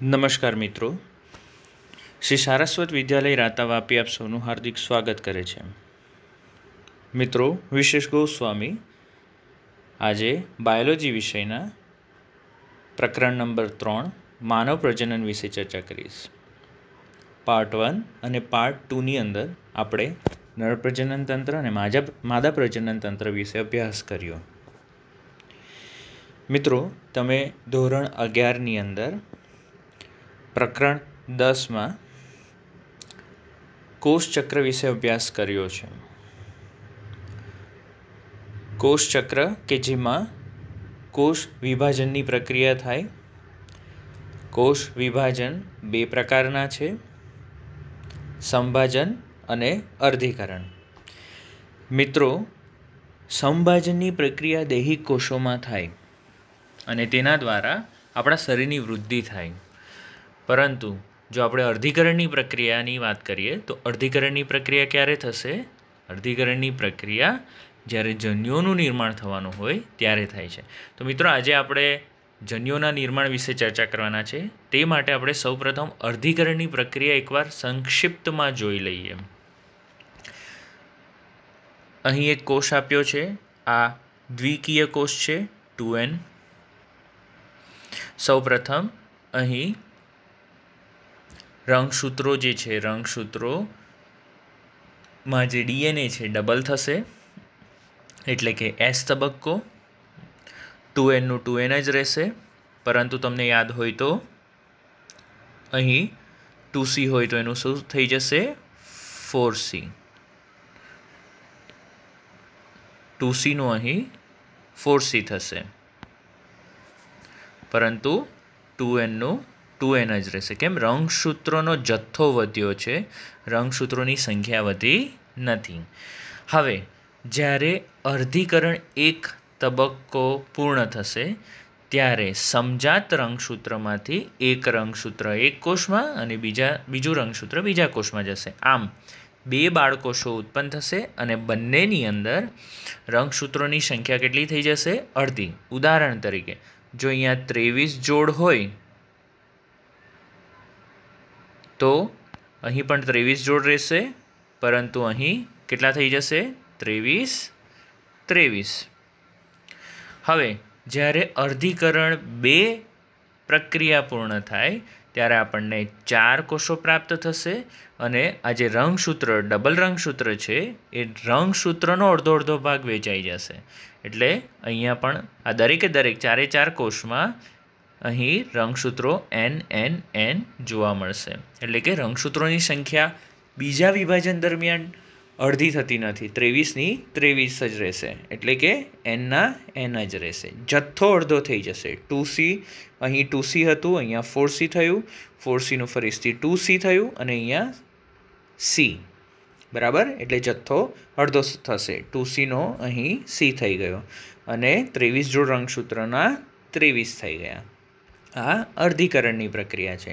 નમસ્કાર મિત્રો શ્રી સારસ્વત વિદ્યાલય રાતાવાપી આપ સૌનું હાર્દિક સ્વાગત કરે છે મિત્રો વિશેષ ગોસ્વામી આજે બાયોલોજી વિષયના પ્રકરણ નંબર ત્રણ માનવ પ્રજનન વિશે ચર્ચા કરીશ પાર્ટ વન અને પાર્ટ ટુની અંદર આપણે નર પ્રજનન તંત્ર અને માજા માદા પ્રજનન તંત્ર વિશે અભ્યાસ કર્યો મિત્રો તમે ધોરણ અગિયારની અંદર પ્રકરણ દસમાં કોષચક્ર વિશે અભ્યાસ કર્યો છે કોષચક્ર કે જેમાં કોષ વિભાજનની પ્રક્રિયા થાય કોષ વિભાજન બે પ્રકારના છે સંભાજન અને અર્ધીકરણ મિત્રો સંભાજનની પ્રક્રિયા દૈહિક કોષોમાં થાય અને તેના દ્વારા આપણા શરીરની વૃદ્ધિ થાય પરંતુ જો આપણે અર્ધીકરણની પ્રક્રિયાની વાત કરીએ તો અર્ધીકરણની પ્રક્રિયા ક્યારે થશે અર્ધીકરણની પ્રક્રિયા જ્યારે જન્યોનું નિર્માણ થવાનું હોય ત્યારે થાય છે તો મિત્રો આજે આપણે જન્યોના નિર્માણ વિશે ચર્ચા કરવાના છે તે માટે આપણે સૌપ્રથમ અર્ધીકરણની પ્રક્રિયા એકવાર સંક્ષિપ્તમાં જોઈ લઈએ અહીં એક કોષ આપ્યો છે આ દ્વિકીય કોષ છે ટુ એન સૌપ્રથમ અહીં રંગસૂત્રો જે છે રંગસૂત્રોમાં જે ડીએનએ છે ડબલ થશે એટલે કે એસ તબક્કો ટુ એનનું ટુ એન જ રહેશે પરંતુ તમને યાદ હોય તો અહીં ટુ સી હોય તો એનું શું થઈ જશે ફોર સી ટુ સીનું અહીં ફોર સી થશે પરંતુ ટુ એનનું ટુ એન જ રહેશે કેમ રંગસૂત્રોનો જથ્થો વધ્યો છે રંગસૂત્રોની સંખ્યા વધી નથી હવે જ્યારે અર્ધીકરણ એક તબક્કો પૂર્ણ થશે ત્યારે સમજાત રંગસૂત્રમાંથી એક રંગસૂત્ર એક કોષમાં અને બીજા બીજું રંગસૂત્ર બીજા કોષમાં જશે આમ બે બાળકોષો ઉત્પન્ન થશે અને બંનેની અંદર રંગસૂત્રોની સંખ્યા કેટલી થઈ જશે અડધી ઉદાહરણ તરીકે જો અહીંયા ત્રેવીસ જોડ હોય તો અહીં પણ ત્રેવીસ જોડ રહેશે પરંતુ અહીં કેટલા થઈ જશે ત્રેવીસ ત્રેવીસ હવે જ્યારે અર્ધીકરણ બે પ્રક્રિયા પૂર્ણ થાય ત્યારે આપણને ચાર કોષો પ્રાપ્ત થશે અને આ જે રંગસૂત્ર ડબલ રંગસૂત્ર છે એ રંગસૂત્રનો અડધો અડધો ભાગ વેચાઈ જશે એટલે અહીંયા પણ આ દરેકે દરેક ચારે ચાર કોષમાં અહીં રંગસૂત્રો એન એન એન જોવા મળશે એટલે કે રંગસૂત્રોની સંખ્યા બીજા વિભાજન દરમિયાન અડધી થતી નથી ત્રેવીસની ત્રેવીસ જ રહેશે એટલે કે એનના એન જ રહેશે જથ્થો અડધો થઈ જશે ટુ સી અહીં ટુ સી હતું અહીંયા ફોર સી થયું ફોર સીનું ફરીથી ટુ સી થયું અને અહીંયા સી બરાબર એટલે જથ્થો અડધો થશે ટુ સીનો અહીં સી થઈ ગયો અને ત્રેવીસ જોડ રંગસૂત્રના ત્રેવીસ થઈ ગયા આ અર્ધીકરણની પ્રક્રિયા છે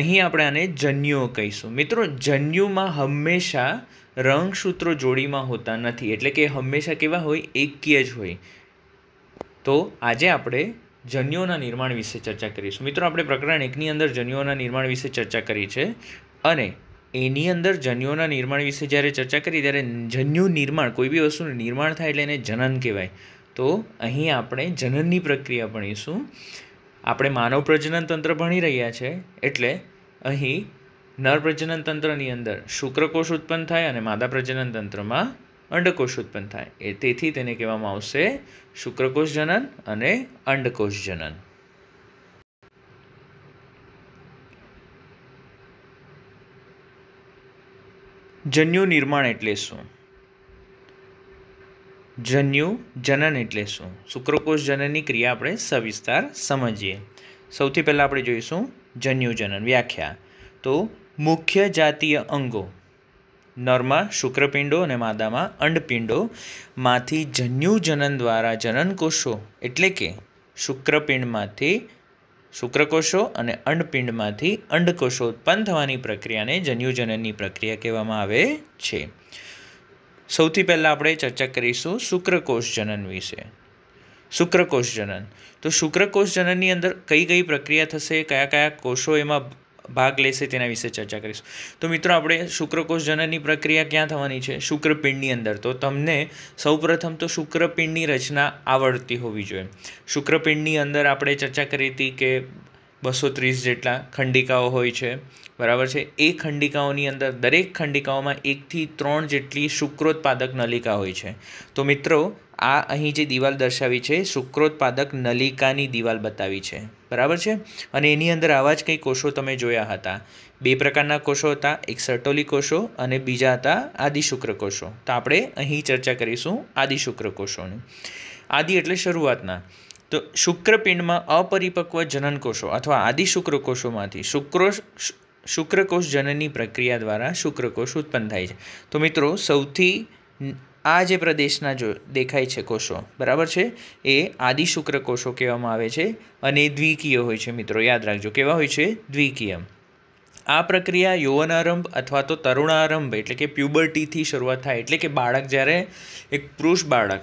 અહીં આપણે આને જન્યુઓ કહીશું મિત્રો જન્યુમાં હંમેશા રંગસૂત્રો જોડીમાં હોતા નથી એટલે કે હંમેશા કેવા હોય એકીય જ હોય તો આજે આપણે જન્યુઓના નિર્માણ વિશે ચર્ચા કરીશું મિત્રો આપણે પ્રકરણ એકની અંદર જન્યુઓના નિર્માણ વિશે ચર્ચા કરી છે અને એની અંદર જન્યુઓના નિર્માણ વિશે જ્યારે ચર્ચા કરી ત્યારે જન્યુ નિર્માણ કોઈ બી વસ્તુનું નિર્માણ થાય એટલે એને જનન કહેવાય તો અહીં આપણે જનનની પ્રક્રિયા ભણીશું આપણે માનવ પ્રજનન તંત્ર ભણી રહ્યા છે એટલે અહીં નર પ્રજનન તંત્રની અંદર શુક્રકોષ ઉત્પન્ન થાય અને માદા પ્રજનન તંત્રમાં અંડકોષ ઉત્પન્ન થાય એ તેથી તેને કહેવામાં આવશે શુક્રકોષ જનન અને અંડકોષ જનન જન્યુ નિર્માણ એટલે શું જન્યુ જનન એટલે શું શુક્રકોષ જનનની ક્રિયા આપણે સવિસ્તાર સમજીએ સૌથી પહેલાં આપણે જોઈશું જન્યુ જનન વ્યાખ્યા તો મુખ્ય જાતીય અંગો નરમાં શુક્રપિંડો અને માદામાં અંડપિંડોમાંથી જન્યુ જનન દ્વારા જનનકોષો એટલે કે શુક્રપિંડમાંથી શુક્રકોષો અને અંડપિંડમાંથી અંડકોષો ઉત્પન્ન થવાની પ્રક્રિયાને જન્યુ જનનની પ્રક્રિયા કહેવામાં આવે છે સૌથી પહેલાં આપણે ચર્ચા કરીશું શુક્રકોષ જનન વિશે શુક્રકોષ જનન તો શુક્રકોષ જનનની અંદર કઈ કઈ પ્રક્રિયા થશે કયા કયા કોષો એમાં ભાગ લેશે તેના વિશે ચર્ચા કરીશું તો મિત્રો આપણે શુક્રકોષ જનનની પ્રક્રિયા ક્યાં થવાની છે શુક્રપિંડની અંદર તો તમને સૌપ્રથમ તો શુક્રપિંડની રચના આવડતી હોવી જોઈએ શુક્રપિંડની અંદર આપણે ચર્ચા કરી હતી કે બસો ત્રીસ જેટલા ખંડિકાઓ હોય છે બરાબર છે એ ખંડિકાઓની અંદર દરેક ખંડિકાઓમાં એકથી ત્રણ જેટલી શુક્રોત્પાદક નલિકા હોય છે તો મિત્રો આ અહીં જે દિવાલ દર્શાવી છે શુક્રોત્પાદક નલિકાની દિવાલ બતાવી છે બરાબર છે અને એની અંદર આવા જ કંઈ કોષો તમે જોયા હતા બે પ્રકારના કોષો હતા એક સર્ટોલી કોષો અને બીજા હતા આદિશુક્ર કોષો તો આપણે અહીં ચર્ચા કરીશું આદિશુક્ર કોષોની આદિ એટલે શરૂઆતના તો શુક્રપિંડમાં અપરિપક્વ જનનકોષો અથવા આદિ શુક્રકોષોમાંથી શુક્રોષ શુક્રકોષ જનનની પ્રક્રિયા દ્વારા શુક્રકોષ ઉત્પન્ન થાય છે તો મિત્રો સૌથી આ જે પ્રદેશના જો દેખાય છે કોષો બરાબર છે એ આદિ શુક્રકોષો કહેવામાં આવે છે અને દ્વિકીય હોય છે મિત્રો યાદ રાખજો કેવા હોય છે દ્વિકીય આ પ્રક્રિયા યૌવનારંભ અથવા તો તરુણારંભ એટલે કે પ્યુબર્ટીથી શરૂઆત થાય એટલે કે બાળક જ્યારે એક પુરુષ બાળક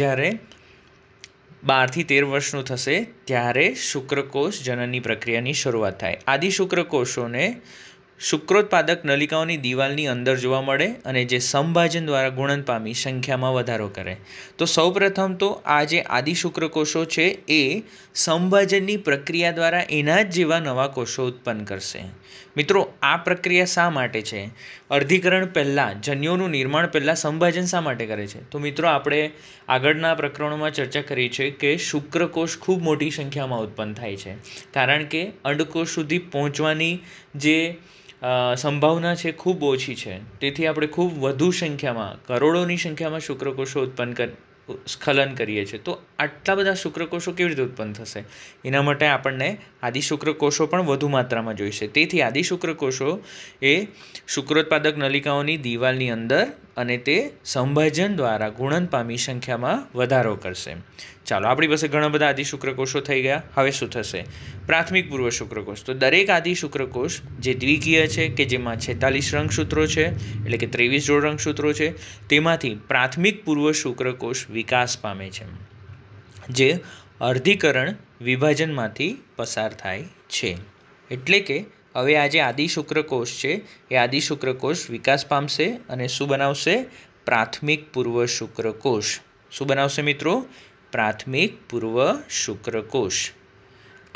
જ્યારે બારથી તેર વર્ષનું થશે ત્યારે શુક્રકોષ જનનની પ્રક્રિયાની શરૂઆત થાય આદિ શુક્રકોષોને શુક્રોત્પાદક નલિકાઓની દિવાલની અંદર જોવા મળે અને જે સંભાજન દ્વારા ગુણન પામી સંખ્યામાં વધારો કરે તો સૌ પ્રથમ તો આ જે આદિ શુક્રકોષો છે એ સંભાજનની પ્રક્રિયા દ્વારા એના જ જેવા નવા કોષો ઉત્પન્ન કરશે મિત્રો આ પ્રક્રિયા શા માટે છે અર્ધીકરણ પહેલાં જન્યોનું નિર્માણ પહેલાં સંભાજન શા માટે કરે છે તો મિત્રો આપણે આગળના પ્રકરણોમાં ચર્ચા કરી છે કે શુક્રકોષ ખૂબ મોટી સંખ્યામાં ઉત્પન્ન થાય છે કારણ કે અંડકોષ સુધી પહોંચવાની જે સંભાવના છે ખૂબ ઓછી છે તેથી આપણે ખૂબ વધુ સંખ્યામાં કરોડોની સંખ્યામાં શુક્રકોષો ઉત્પન્ન કર સ્ખલન કરીએ છીએ તો આટલા બધા શુક્રકોષો કેવી રીતે ઉત્પન્ન થશે એના માટે આપણને આદિ શુક્રકોષો પણ વધુ માત્રામાં જોઈશે તેથી આદિ શુક્રકોષો એ શુક્રોત્પાદક નલિકાઓની દિવાલની અંદર અને તે સંભાજન દ્વારા ગુણન પામી સંખ્યામાં વધારો કરશે ચાલો આપણી પાસે ઘણા બધા આદિ શુક્રકોષો થઈ ગયા હવે શું થશે પ્રાથમિક પૂર્વ શુક્રકોષ તો દરેક આદિ શુક્રકોષ જે દ્વિકીય છે કે જેમાં છેતાલીસ રંગસૂત્રો છે એટલે કે ત્રેવીસ જોડ રંગસૂત્રો છે તેમાંથી પ્રાથમિક પૂર્વ શુક્રકોષ વિકાસ પામે છે જે અર્ધીકરણ વિભાજનમાંથી પસાર થાય છે એટલે કે હવે આ જે આદિ શુક્રકોષ છે એ આદિ શુક્રકોષ વિકાસ પામશે અને શું બનાવશે પ્રાથમિક પૂર્વ શુક્રકોષ શું બનાવશે મિત્રો પ્રાથમિક પૂર્વ શુક્રકોષ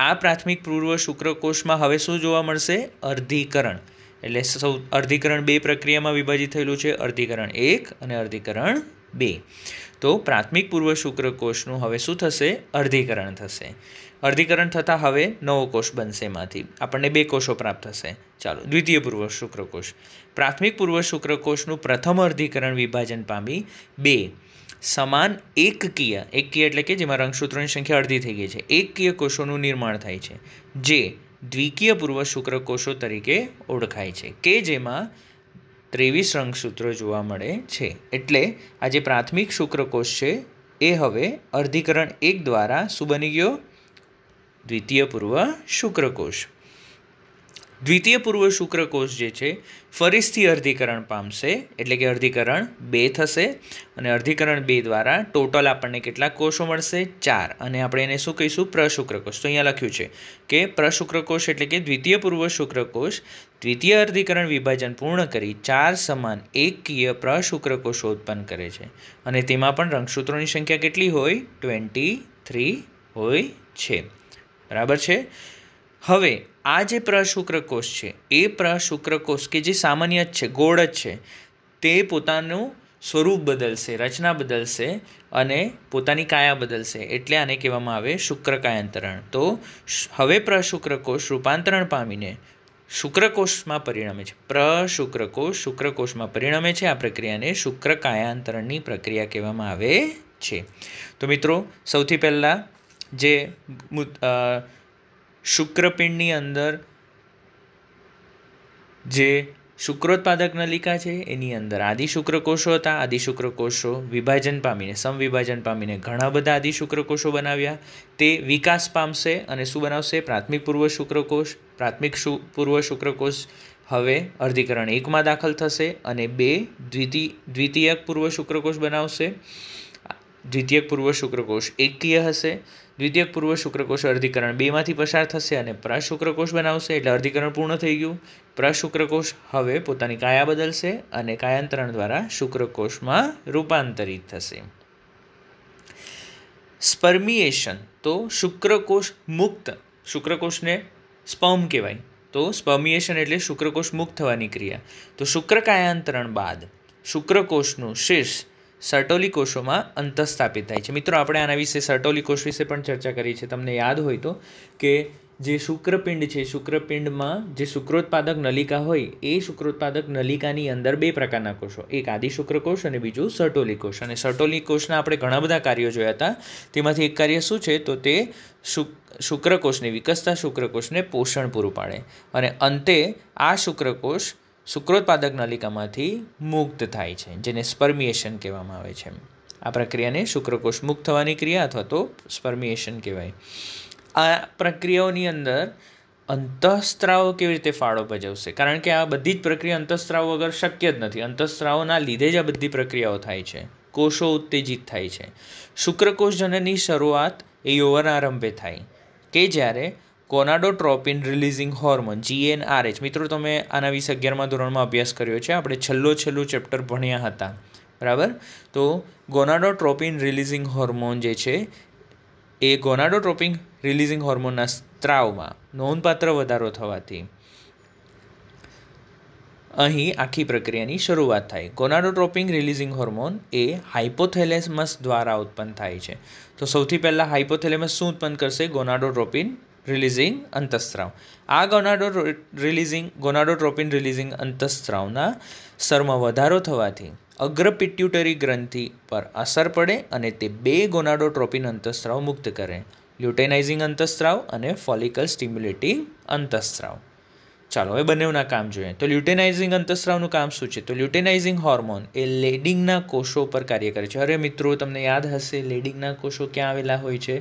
આ પ્રાથમિક પૂર્વ શુક્રકોષમાં હવે શું જોવા મળશે અર્ધીકરણ એટલે સૌ અર્ધીકરણ બે પ્રક્રિયામાં વિભાજિત થયેલું છે અર્ધીકરણ એક અને અર્ધીકરણ બે તો પ્રાથમિક પૂર્વ શુક્રકોષનું હવે શું થશે અર્ધીકરણ થશે અર્ધીકરણ થતાં હવે નવો કોષ બનશે એમાંથી આપણને બે કોષો પ્રાપ્ત થશે ચાલો દ્વિતીય પૂર્વ શુક્રકોષ પ્રાથમિક પૂર્વ શુક્રકોષનું પ્રથમ અર્ધીકરણ વિભાજન પામી બે સમાન એકકીય એકકીય એટલે કે જેમાં રંગસૂત્રોની સંખ્યા અડધી થઈ ગઈ છે એકકીય કોષોનું નિર્માણ થાય છે જે દ્વિકીય પૂર્વ શુક્રકોષો તરીકે ઓળખાય છે કે જેમાં ત્રેવીસ રંગસૂત્રો જોવા મળે છે એટલે આ જે પ્રાથમિક શુક્રકોષ છે એ હવે અર્ધીકરણ એક દ્વારા શું બની ગયો દ્વિતીય પૂર્વ શુક્રકોષ દ્વિતીય પૂર્વ શુક્રકોષ જે છે ફરીથી અર્ધીકરણ પામશે એટલે કે અર્ધીકરણ બે થશે અને અર્ધીકરણ બે દ્વારા ટોટલ આપણને કેટલા કોષો મળશે ચાર અને આપણે એને શું કહીશું પ્રશુક્રકોષ તો અહીંયા લખ્યું છે કે પ્રશુક્રકોષ એટલે કે દ્વિતીય પૂર્વ શુક્રકોષ દ્વિતીય અર્ધીકરણ વિભાજન પૂર્ણ કરી ચાર સમાન એકકીય પ્રશુક્રકોષો ઉત્પન્ન કરે છે અને તેમાં પણ રંગસૂત્રોની સંખ્યા કેટલી હોય ટ્વેન્ટી થ્રી હોય છે બરાબર છે હવે આ જે પ્રશુક્રકોષ છે એ પ્રશુક્રકોષ કે જે સામાન્ય જ છે ગોળ જ છે તે પોતાનું સ્વરૂપ બદલશે રચના બદલશે અને પોતાની કાયા બદલશે એટલે આને કહેવામાં આવે શુક્રકાયાંતરણ તો હવે પ્રશુક્રકોષ રૂપાંતરણ પામીને શુક્રકોષમાં પરિણમે છે પ્રશુક્રકોષ શુક્રકોષમાં પરિણમે છે આ પ્રક્રિયાને શુક્રકાયાંતરણની પ્રક્રિયા કહેવામાં આવે છે તો મિત્રો સૌથી પહેલાં જે શુક્રપિંડની અંદર જે શુક્રોત્પાદક નલિકા છે એની અંદર આદિશુક્રકોષો હતા આદિશુક્રકોષો વિભાજન પામીને સમવિભાજન પામીને ઘણા બધા આદિશુક્રકોષો બનાવ્યા તે વિકાસ પામશે અને શું બનાવશે પ્રાથમિક પૂર્વ શુક્રકોષ પ્રાથમિક પૂર્વ શુક્રકોષ હવે અર્ધીકરણ એકમાં દાખલ થશે અને બે દ્વિતીય દ્વિતીયક પૂર્વ શુક્રકોષ બનાવશે દ્વિતીયક પૂર્વ શુક્રકોષ એકકીય હશે દ્વિતીયક પૂર્વ શુક્રકોષ અર્ધિકરણ બેમાંથી પસાર થશે અને પ્રશુક્રકોષ બનાવશે એટલે અર્ધિકરણ પૂર્ણ થઈ ગયું પ્રશુક્રકોષ હવે પોતાની કાયા બદલશે અને કાયાંતરણ દ્વારા શુક્રકોષમાં રૂપાંતરિત થશે સ્પર્મિએશન તો શુક્રકોષ મુક્ત શુક્રકોષને સ્પર્મ કહેવાય તો સ્પર્મિએશન એટલે શુક્રકોષ મુક્ત થવાની ક્રિયા તો શુક્રકાયાંતરણ બાદ શુક્રકોષનું શીર્ષ સર્ટોલી કોષોમાં અંત થાય છે મિત્રો આપણે આના વિશે સર્ટોલી કોષ વિશે પણ ચર્ચા કરી છે તમને યાદ હોય તો કે જે શુક્રપિંડ છે શુક્રપિંડમાં જે શુક્રોત્પાદક નલિકા હોય એ શુક્રોત્પાદક નલિકાની અંદર બે પ્રકારના કોષો એક આદિ શુક્રકોષ અને બીજું સર્ટોલી કોષ અને સર્ટોલી કોષના આપણે ઘણા બધા કાર્યો જોયા હતા તેમાંથી એક કાર્ય શું છે તો તે શુક્રકોષને વિકસતા શુક્રકોષને પોષણ પૂરું પાડે અને અંતે આ શુક્રકોષ શુક્રોત્પાદક નલિકામાંથી મુક્ત થાય છે જેને સ્પર્મિએશન કહેવામાં આવે છે આ પ્રક્રિયાને શુક્રકોષ મુક્ત થવાની ક્રિયા અથવા તો સ્પર્મિએશન કહેવાય આ પ્રક્રિયાઓની અંદર અંતઃસ્ત્રાવો કેવી રીતે ફાળો ભજવશે કારણ કે આ બધી જ પ્રક્રિયા અંતઃસ્ત્રાવ વગર શક્ય જ નથી અંતઃસ્ત્રાવોના લીધે જ આ બધી પ્રક્રિયાઓ થાય છે કોષો ઉત્તેજિત થાય છે શુક્રકોષ જનનની શરૂઆત એ આરંભે થાય કે જ્યારે કોનાડોટ્રોપિન રિલીઝિંગ હોર્મોન જીએનઆરએચ મિત્રો તમે આના વિશે અગિયારમાં ધોરણમાં અભ્યાસ કર્યો છે આપણે છેલ્લો છેલ્લું ચેપ્ટર ભણ્યા હતા બરાબર તો ગોનાડોટ્રોપિન રિલીઝિંગ હોર્મોન જે છે એ ગોનાડોટ્રોપિન રિલીઝિંગ હોર્મોનના સ્ત્રાવમાં નોંધપાત્ર વધારો થવાથી અહીં આખી પ્રક્રિયાની શરૂઆત થાય કોનાડોટ્રોપિંગ રિલીઝિંગ હોર્મોન એ હાઇપોથેલેમસ દ્વારા ઉત્પન્ન થાય છે તો સૌથી પહેલાં હાઇપોથેલેમસ શું ઉત્પન્ન કરશે ગોનાડોટ્રોપિન રિલીઝિંગ અંતઃસ્ત્રાવ આ ગોનાડો રિલીઝિંગ ગોનાડોટ્રોપિન રિલીઝિંગ અંતઃસ્ત્રાવના સ્તરમાં વધારો થવાથી અગ્ર પિટ્યુટરી ગ્રંથિ પર અસર પડે અને તે બે ગોનાડોટ્રોપિન અંતઃસ્ત્રાવ મુક્ત કરે લ્યુટેનાઇઝિંગ અંતઃસ્ત્રાવ અને ફોલિકલ સ્ટિમ્યુલેટિંગ અંતઃસ્ત્રાવ ચાલો હવે બંનેઓના કામ જોઈએ તો લ્યુટેનાઇઝિંગ અંતસ્રાવનું કામ શું છે તો લ્યુટેનાઇઝિંગ હોર્મોન એ લેડિંગના કોષો પર કાર્ય કરે છે અરે મિત્રો તમને યાદ હશે લેડિંગના કોષો ક્યાં આવેલા હોય છે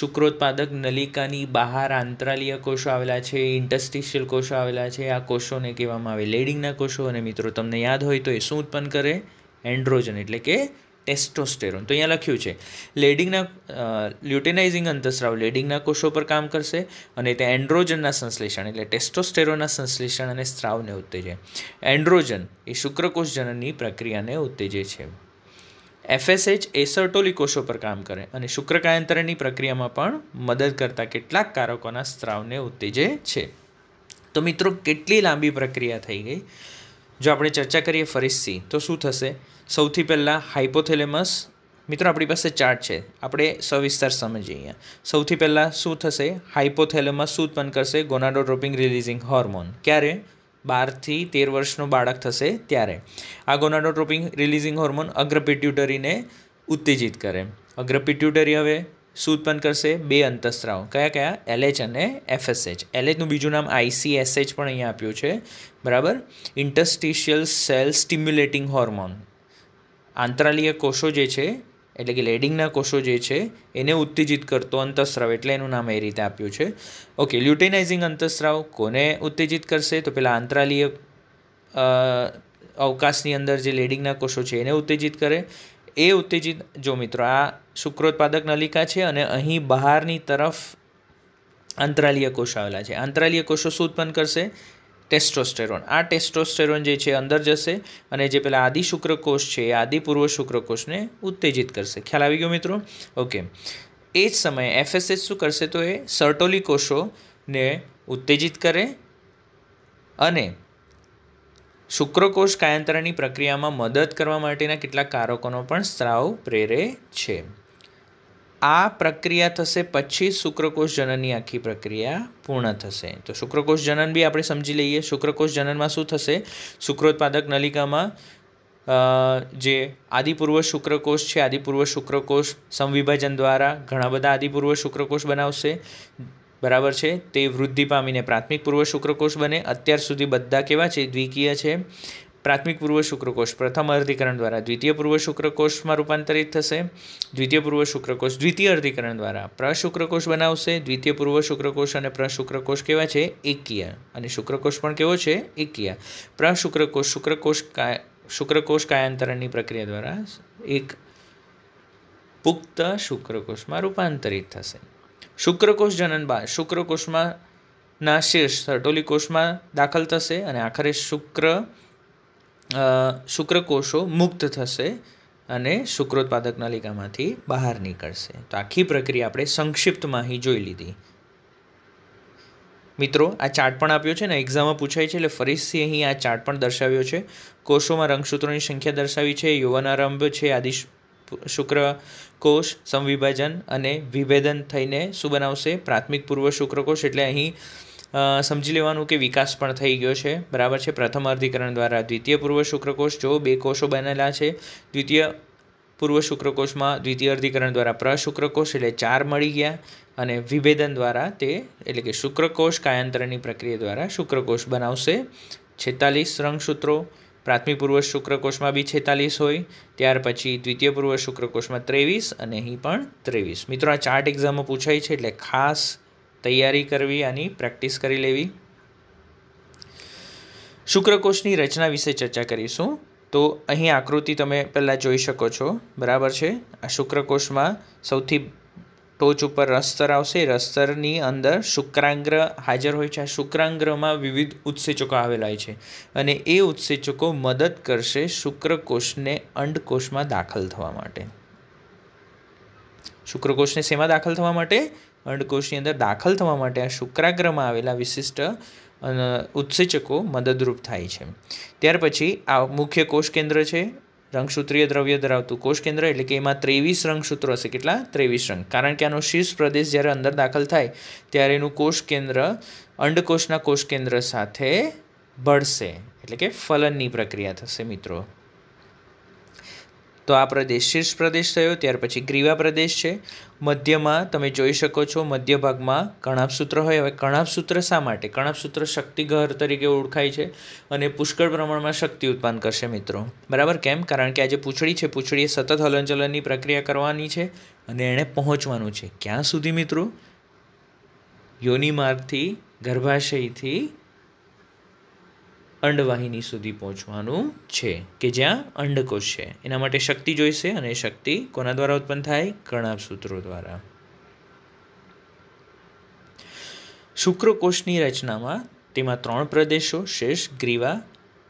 શુક્રોત્પાદક નલિકાની બહાર આંતરાલીય કોષો આવેલા છે ઇન્ટસ્ટિશિયલ કોષો આવેલા છે આ કોષોને કહેવામાં આવે લેડિંગના કોષો અને મિત્રો તમને યાદ હોય તો એ શું ઉત્પન્ન કરે એન્ડ્રોજન એટલે કે ટેસ્ટોસ્ટેરોન તો અહીંયા લખ્યું છે લેડિંગના લ્યુટેનાઇઝિંગ અંતસ્રાવ લેડિંગના કોષો પર કામ કરશે અને તે એન્ડ્રોજનના સંશ્લેષણ એટલે ટેસ્ટોસ્ટેરોનના સંશ્લેષણ અને સ્ત્રાવને ઉત્તેજે એન્ડ્રોજન એ શુક્રકોષ જનનની પ્રક્રિયાને ઉત્તેજે છે એફએસએચ એસર્ટોલી કોષો પર કામ કરે અને શુક્રકાયાંતરણની પ્રક્રિયામાં પણ મદદ કરતા કેટલાક કારકોના સ્ત્રાવને ઉત્તેજે છે તો મિત્રો કેટલી લાંબી પ્રક્રિયા થઈ ગઈ જો આપણે ચર્ચા કરીએ ફરીથી તો શું થશે સૌથી પહેલાં હાઇપોથેલેમસ મિત્રો આપણી પાસે ચાર્ટ છે આપણે સવિસ્તાર સમજીએ અહીંયા સૌથી પહેલાં શું થશે હાઇપોથેલેમસ શું ઉત્પન્ન કરશે ગોનાડોટ્રોપિન રિલીઝિંગ હોર્મોન ક્યારે બારથી તેર વર્ષનું બાળક થશે ત્યારે આ ગોનાડોટ્રોપિન રિલીઝિંગ હોર્મોન અગ્રપિટ્યુટરીને ઉત્તેજિત કરે અગ્રપિટ્યુટરી હવે શું ઉત્પન્ન કરશે બે અંતઃસ્ત્રાવ કયા કયા એલએચ અને એફએસએચ એલએચનું બીજું નામ આઈસીએસએચ પણ અહીંયા આપ્યું છે બરાબર ઇન્ટસ્ટિશિયલ સેલ સ્ટિમ્યુલેટિંગ હોર્મોન આંતરાલીય કોષો જે છે એટલે કે લેડિંગના કોષો જે છે એને ઉત્તેજિત કરતો અંતઃસ્રાવ એટલે એનું નામ એ રીતે આપ્યું છે ઓકે લ્યુટેનાઇઝિંગ અંતસ્ત્રાવ કોને ઉત્તેજિત કરશે તો પેલા આંતરાલીય અવકાશની અંદર જે લેડિંગના કોષો છે એને ઉત્તેજિત કરે એ ઉત્તેજિત જો મિત્રો આ શુક્રોત્પાદક નલિકા છે અને અહીં બહારની તરફ આંતરાલીય કોષો આવેલા છે આંતરાલીય કોષો શું ઉત્પન્ન કરશે ટેસ્ટોસ્ટેરોન આ ટેસ્ટોસ્ટેરોન જે છે અંદર જશે અને જે પેલા આદિ શુક્રકોષ છે એ આદિપૂર્વ શુક્રકોષને ઉત્તેજિત કરશે ખ્યાલ આવી ગયો મિત્રો ઓકે એ જ સમયે એફએસએસ શું કરશે તો એ સર્ટોલી કોષોને ઉત્તેજિત કરે અને શુક્રકોષ કાયાંતરણની પ્રક્રિયામાં મદદ કરવા માટેના કેટલાક કારકોનો પણ સ્ત્રાવ પ્રેરે છે આ પ્રક્રિયા થશે પછી શુક્રકોષ જનનની આખી પ્રક્રિયા પૂર્ણ થશે તો શુક્રકોષ જનન બી આપણે સમજી લઈએ શુક્રકોષ જનનમાં શું થશે શુક્રોત્પાદક નલિકામાં જે આદિપૂર્વ શુક્રકોષ છે આદિપૂર્વ શુક્રકોષ સંવિભાજન દ્વારા ઘણા બધા આદિપૂર્વ શુક્રકોષ બનાવશે બરાબર છે તે વૃદ્ધિ પામીને પ્રાથમિક પૂર્વ શુક્રકોષ બને અત્યાર સુધી બધા કેવા છે દ્વિકીય છે પ્રાથમિક પૂર્વ શુક્રકોષ પ્રથમ અર્ધિકરણ દ્વારા દ્વિતીય પૂર્વ શુક્રકોષમાં રૂપાંતરિત થશે દ્વિતીય પૂર્વ શુક્રકોષ દ્વિતીય અર્ધીકરણ દ્વારા પ્રશુક્રકોષ બનાવશે દ્વિતીય પૂર્વ શુક્રકોષ અને પ્રશુક્રકોષ કેવા છે એકીય અને શુક્રકોષ પણ કેવો છે એકીય પ્રશુક્રકોષ શુક્રકોષ કાય શુક્રકોષ કાયાંતરણની પ્રક્રિયા દ્વારા એક પુખ્ત શુક્રકોષમાં રૂપાંતરિત થશે શુક્રકોષ જનન બાદ શુક્રકોષમાં ના શીર્ષ સર્ટોલી કોષમાં દાખલ થશે અને આખરે શુક્ર શુક્રકોષો મુક્ત થશે અને શુક્રોત્પાદક નલિકામાંથી બહાર નીકળશે તો આખી પ્રક્રિયા આપણે સંક્ષિપ્તમાં અહીં જોઈ લીધી મિત્રો આ ચાર્ટ પણ આપ્યો છે ને એક્ઝામમાં પૂછાય છે એટલે ફરીથી અહીં આ ચાર્ટ પણ દર્શાવ્યો છે કોષોમાં રંગસૂત્રોની સંખ્યા દર્શાવી છે યુવન આરંભ છે આદિ શુક્ર કોષ સંવિભાજન અને વિભેદન થઈને શું બનાવશે પ્રાથમિક પૂર્વ શુક્રકોષ એટલે અહીં સમજી લેવાનું કે વિકાસ પણ થઈ ગયો છે બરાબર છે પ્રથમ અર્ધીકરણ દ્વારા દ્વિતીય પૂર્વ શુક્રકોષ જો બે કોષો બનેલા છે દ્વિતીય પૂર્વ શુક્રકોષમાં દ્વિતીય અર્ધીકરણ દ્વારા પ્રશુક્રકોષ એટલે ચાર મળી ગયા અને વિભેદન દ્વારા તે એટલે કે શુક્રકોષ કાયાંતરની પ્રક્રિયા દ્વારા શુક્રકોષ બનાવશે છેતાલીસ રંગસૂત્રો પ્રાથમિક પૂર્વ શુક્રકોષમાં બી છેતાલીસ હોય ત્યાર પછી દ્વિતીય પૂર્વ શુક્રકોષમાં ત્રેવીસ અને અહીં પણ ત્રેવીસ મિત્રો આ ચાર્ટ એક્ઝામો પૂછાય છે એટલે ખાસ તૈયારી કરવી આની પ્રેક્ટિસ કરી લેવી શુક્રકોષની રચના વિશે ચર્ચા કરીશું તો અહીં આકૃતિ તમે પહેલાં જોઈ શકો છો બરાબર છે આ શુક્રકોષમાં સૌથી ટોચ ઉપર રસ્તર આવશે રસ્તરની અંદર શુક્રાંગ્ર હાજર હોય છે આ શુક્રાંગ્રમાં વિવિધ ઉત્સેચકો આવેલા હોય છે અને એ ઉત્સેચકો મદદ કરશે શુક્રકોષને અંડકોષમાં દાખલ થવા માટે શુક્રકોષને શેમાં દાખલ થવા માટે અંડકોષની અંદર દાખલ થવા માટે આ શુક્રાગ્રમાં આવેલા વિશિષ્ટ ઉત્સેચકો મદદરૂપ થાય છે ત્યાર પછી આ મુખ્ય કોષ કેન્દ્ર છે રંગસૂત્રીય દ્રવ્ય ધરાવતું કોષ કેન્દ્ર એટલે કે એમાં ત્રેવીસ રંગસૂત્રો હશે કેટલા ત્રેવીસ રંગ કારણ કે આનો શીર્ષ પ્રદેશ જ્યારે અંદર દાખલ થાય ત્યારે એનું કોષ કેન્દ્ર અંડકોષના કોષ કેન્દ્ર સાથે ભળશે એટલે કે ફલનની પ્રક્રિયા થશે મિત્રો તો આ પ્રદેશ શીર્ષ પ્રદેશ થયો ત્યાર પછી ગ્રીવા પ્રદેશ છે મધ્યમાં તમે જોઈ શકો છો મધ્ય ભાગમાં કણાપસૂત્ર હોય હવે કણાપસૂત્ર શા માટે કણાભસૂત્ર શક્તિગહર તરીકે ઓળખાય છે અને પુષ્કળ પ્રમાણમાં શક્તિ ઉત્પન્ન કરશે મિત્રો બરાબર કેમ કારણ કે આજે પૂછડી છે પૂછડી એ સતત હલનચલનની પ્રક્રિયા કરવાની છે અને એણે પહોંચવાનું છે ક્યાં સુધી મિત્રો યોનિમાર્ગથી ગર્ભાશયથી અંડવાહિની સુધી પહોંચવાનું છે કે જ્યાં અંડકોશ છે એના માટે શક્તિ જોઈશે અને શક્તિ કોના દ્વારા ઉત્પન્ન થાય કણાભ સૂત્રો દ્વારા શુક્રકોષની રચનામાં તેમાં ત્રણ પ્રદેશો શેષ ગ્રીવા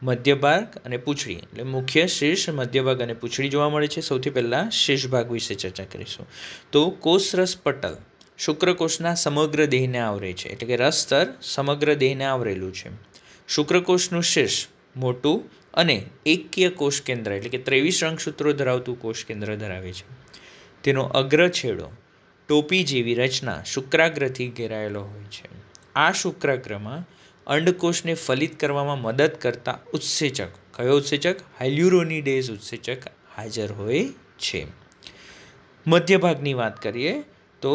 મધ્યભાગ અને પૂછડી એટલે મુખ્ય શીર્ષ મધ્યભાગ અને પૂંછડી જોવા મળે છે સૌથી પહેલાં શીર્ષ ભાગ વિશે ચર્ચા કરીશું તો કોષરસ પટલ શુક્રકોષના સમગ્ર દેહને આવરે છે એટલે કે રસ સ્તર સમગ્ર દેહને આવરેલું છે શુક્રકોષનું શીર્ષ મોટું અને એકકીય કોષ કેન્દ્ર એટલે કે ત્રેવીસ રંગસૂત્રો ધરાવતું કોષ કેન્દ્ર ધરાવે છે તેનો અગ્ર છેડો ટોપી જેવી રચના શુક્રાગ્રથી ઘેરાયેલો હોય છે આ શુક્રાગ્રહમાં અંડકોષને ફલિત કરવામાં મદદ કરતા ઉત્સેચક કયો ઉત્સેચક ડેઝ ઉત્સેચક હાજર હોય છે મધ્ય ભાગની વાત કરીએ તો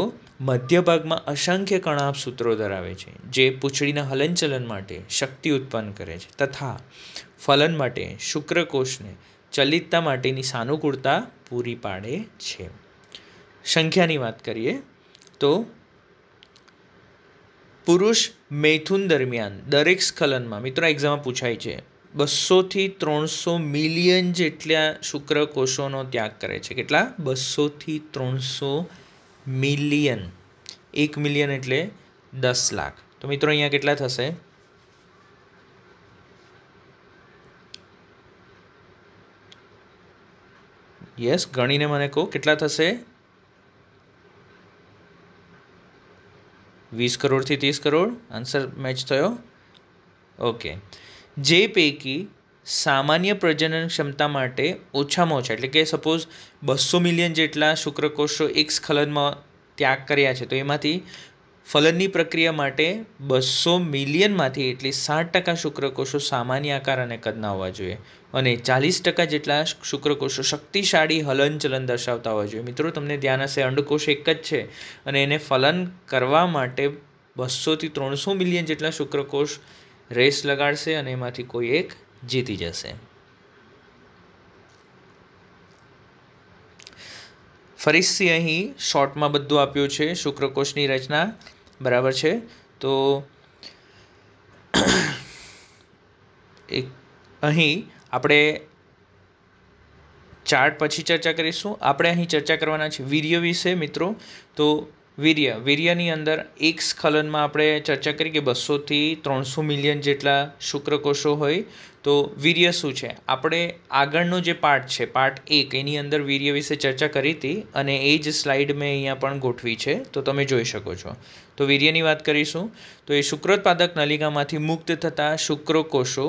મધ્ય ભાગમાં અસંખ્ય કણાપ સૂત્રો ધરાવે છે જે પૂંછડીના હલનચલન માટે શક્તિ ઉત્પન્ન કરે છે તથા ફલન માટે શુક્રકોષને ચલિતતા માટેની સાનુકૂળતા પૂરી પાડે છે સંખ્યાની વાત કરીએ તો પુરુષ મૈથુન દરમિયાન દરેક સ્ખલનમાં મિત્રો એક્ઝામમાં પૂછાય છે બસોથી ત્રણસો મિલિયન જેટલા શુક્રકોષોનો ત્યાગ કરે છે કેટલા બસોથી ત્રણસો મિલિયન એક મિલિયન એટલે દસ લાખ તો મિત્રો અહીંયા કેટલા થશે યસ ગણીને મને કહો કેટલા થશે વીસ કરોડથી ત્રીસ કરોડ આન્સર મેચ થયો ઓકે જે પૈકી સામાન્ય પ્રજનન ક્ષમતા માટે ઓછામાં ઓછા એટલે કે સપોઝ બસો મિલિયન જેટલા શુક્રકોષો એક સ્ખલનમાં ત્યાગ કર્યા છે તો એમાંથી ફલનની પ્રક્રિયા માટે બસો મિલિયનમાંથી એટલે સાઠ ટકા શુક્રકોષો સામાન્ય આકાર અને કદના હોવા જોઈએ અને ચાલીસ ટકા જેટલા શુક્રકોષો શક્તિશાળી હલનચલન દર્શાવતા હોવા જોઈએ મિત્રો તમને ધ્યાન હશે અંડકોષ એક જ છે અને એને ફલન કરવા માટે બસોથી ત્રણસો મિલિયન જેટલા શુક્રકોષ રેસ લગાડશે અને એમાંથી કોઈ એક જીતી જશે ફરીથી અહીં શોર્ટમાં બધું આપ્યું છે શુક્રકોષની રચના બરાબર છે તો એક અહીં આપણે ચાર્ટ પછી ચર્ચા કરીશું આપણે અહીં ચર્ચા કરવાના છે વીર્ય વિશે મિત્રો તો વીર્ય વીર્યની અંદર એક સ્ખલનમાં આપણે ચર્ચા કરી કે બસોથી ત્રણસો મિલિયન જેટલા શુક્રકોષો હોય તો વીર્ય શું છે આપણે આગળનો જે પાર્ટ છે પાર્ટ એક એની અંદર વીર્ય વિશે ચર્ચા કરી હતી અને એ જ સ્લાઇડ મેં અહીંયા પણ ગોઠવી છે તો તમે જોઈ શકો છો તો વીર્યની વાત કરીશું તો એ શુક્રોત્પાદક નલિકામાંથી મુક્ત થતા શુક્રકોષો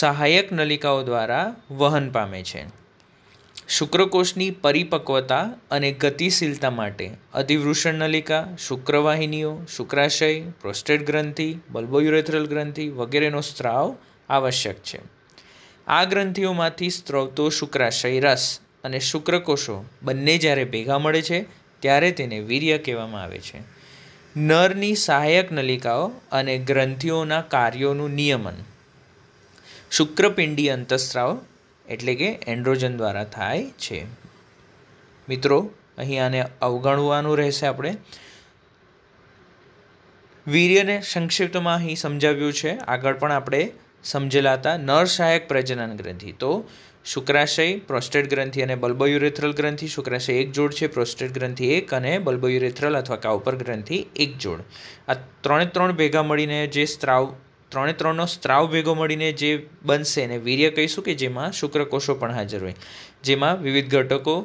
સહાયક નલિકાઓ દ્વારા વહન પામે છે શુક્રકોષની પરિપક્વતા અને ગતિશીલતા માટે અધિવૃષણ નલિકા શુક્રવાહિનીઓ શુક્રાશય પ્રોસ્ટેટ ગ્રંથિ બલ્બોયુરેથ્રલ ગ્રંથિ વગેરેનો સ્ત્રાવ આવશ્યક છે આ ગ્રંથિઓમાંથી સ્ત્રવતો શુક્રાશય અને શુક્રકોષો બંને જ્યારે ભેગા મળે છે ત્યારે તેને વીર્ય કહેવામાં આવે છે નરની સહાયક નલિકાઓ અને ગ્રંથિઓના કાર્યોનું નિયમન શુક્રપિંડી અંતસ્ત્રાવ એટલે કે એન્ડ્રોજન દ્વારા થાય છે મિત્રો અહીં આને અવગણવાનું રહેશે આપણે વીર્યને સંક્ષિપ્તમાં અહીં સમજાવ્યું છે આગળ પણ આપણે સમજેલા હતા નર સહાયક પ્રજનન ગ્રંથિ તો શુક્રાશય પ્રોસ્ટેટ ગ્રંથિ અને બલ્બોયુરેથ્રલ ગ્રંથિ શુક્રાશય એક જોડ છે પ્રોસ્ટેટ ગ્રંથિ એક અને બલ્બોયુરેથ્રલ અથવા કાઉપર ગ્રંથિ એક જોડ આ ત્રણે ત્રણ ભેગા મળીને જે સ્ત્રાવ ત્રણે ત્રણનો સ્ત્રાવ ભેગો મળીને જે બનશે એને વીર્ય કહીશું કે જેમાં શુક્રકોષો પણ હાજર હોય જેમાં વિવિધ ઘટકો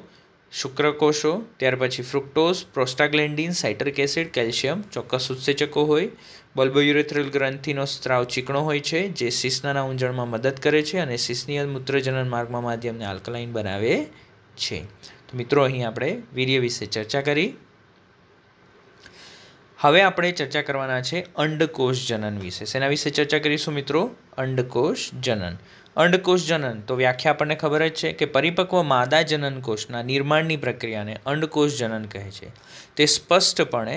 શુક્રકોષો ત્યાર પછી fructose prostaglandin citric acid calcium ચોક્કસ ઉત્સેચકો હોય બલ્બોયુરેથ્રલ ગ્રંથિનો સ્ત્રાવ ચીકણો હોય છે જે શીશનાના ઊંજણમાં મદદ કરે છે અને શિસ્નીય મૂત્રજનન માર્ગમાં માધ્યમને આલ્કલાઇન બનાવે છે તો મિત્રો અહીં આપણે વીર્ય વિશે ચર્ચા કરી હવે આપણે ચર્ચા કરવાના છે અંડકોષ જનન વિશે શેના વિશે ચર્ચા કરીશું મિત્રો અંડકોષ જનન અંડકોષ જનન તો વ્યાખ્યા આપણને ખબર જ છે કે પરિપક્વ માદા જનનકોષના નિર્માણની પ્રક્રિયાને અંડકોષ જનન કહે છે તે સ્પષ્ટપણે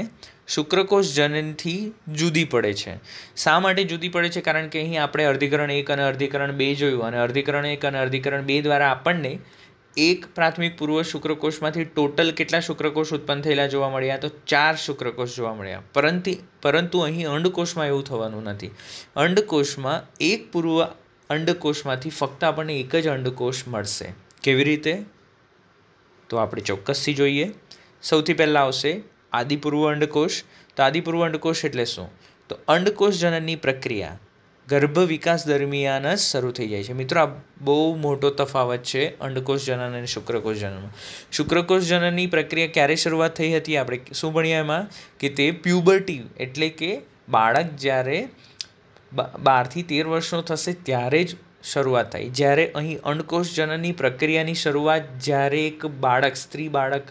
શુક્રકોષ જનનથી જુદી પડે છે શા માટે જુદી પડે છે કારણ કે અહીં આપણે અર્ધીકરણ એક અને અર્ધીકરણ બે જોયું અને અર્ધીકરણ એક અને અર્ધીકરણ બે દ્વારા આપણને એક પ્રાથમિક પૂર્વ શુક્રકોષમાંથી ટોટલ કેટલા શુક્રકોષ ઉત્પન્ન થયેલા જોવા મળ્યા તો ચાર શુક્રકોષ જોવા મળ્યા પરંતુ પરંતુ અહીં અંડકોષમાં એવું થવાનું નથી અંડકોષમાં એક પૂર્વ અંડકોષમાંથી ફક્ત આપણને એક જ અંડકોષ મળશે કેવી રીતે તો આપણે ચોક્કસથી જોઈએ સૌથી પહેલાં આવશે આદિપૂર્વ અંડકોષ તો આદિપૂર્વ અંડકોષ એટલે શું તો અંડકોષ જનનની પ્રક્રિયા ગર્ભ વિકાસ દરમિયાન જ શરૂ થઈ જાય છે મિત્રો આ બહુ મોટો તફાવત છે અંડકોષ જનન અને શુક્રકોષ જનનમાં શુક્રકોષ જનનની પ્રક્રિયા ક્યારે શરૂઆત થઈ હતી આપણે શું ભણ્યા એમાં કે તે પ્યુબર્ટી એટલે કે બાળક જ્યારે બારથી તેર વર્ષનો થશે ત્યારે જ શરૂઆત થાય જ્યારે અહીં અંડકોષ પ્રક્રિયાની શરૂઆત જ્યારે એક બાળક સ્ત્રી બાળક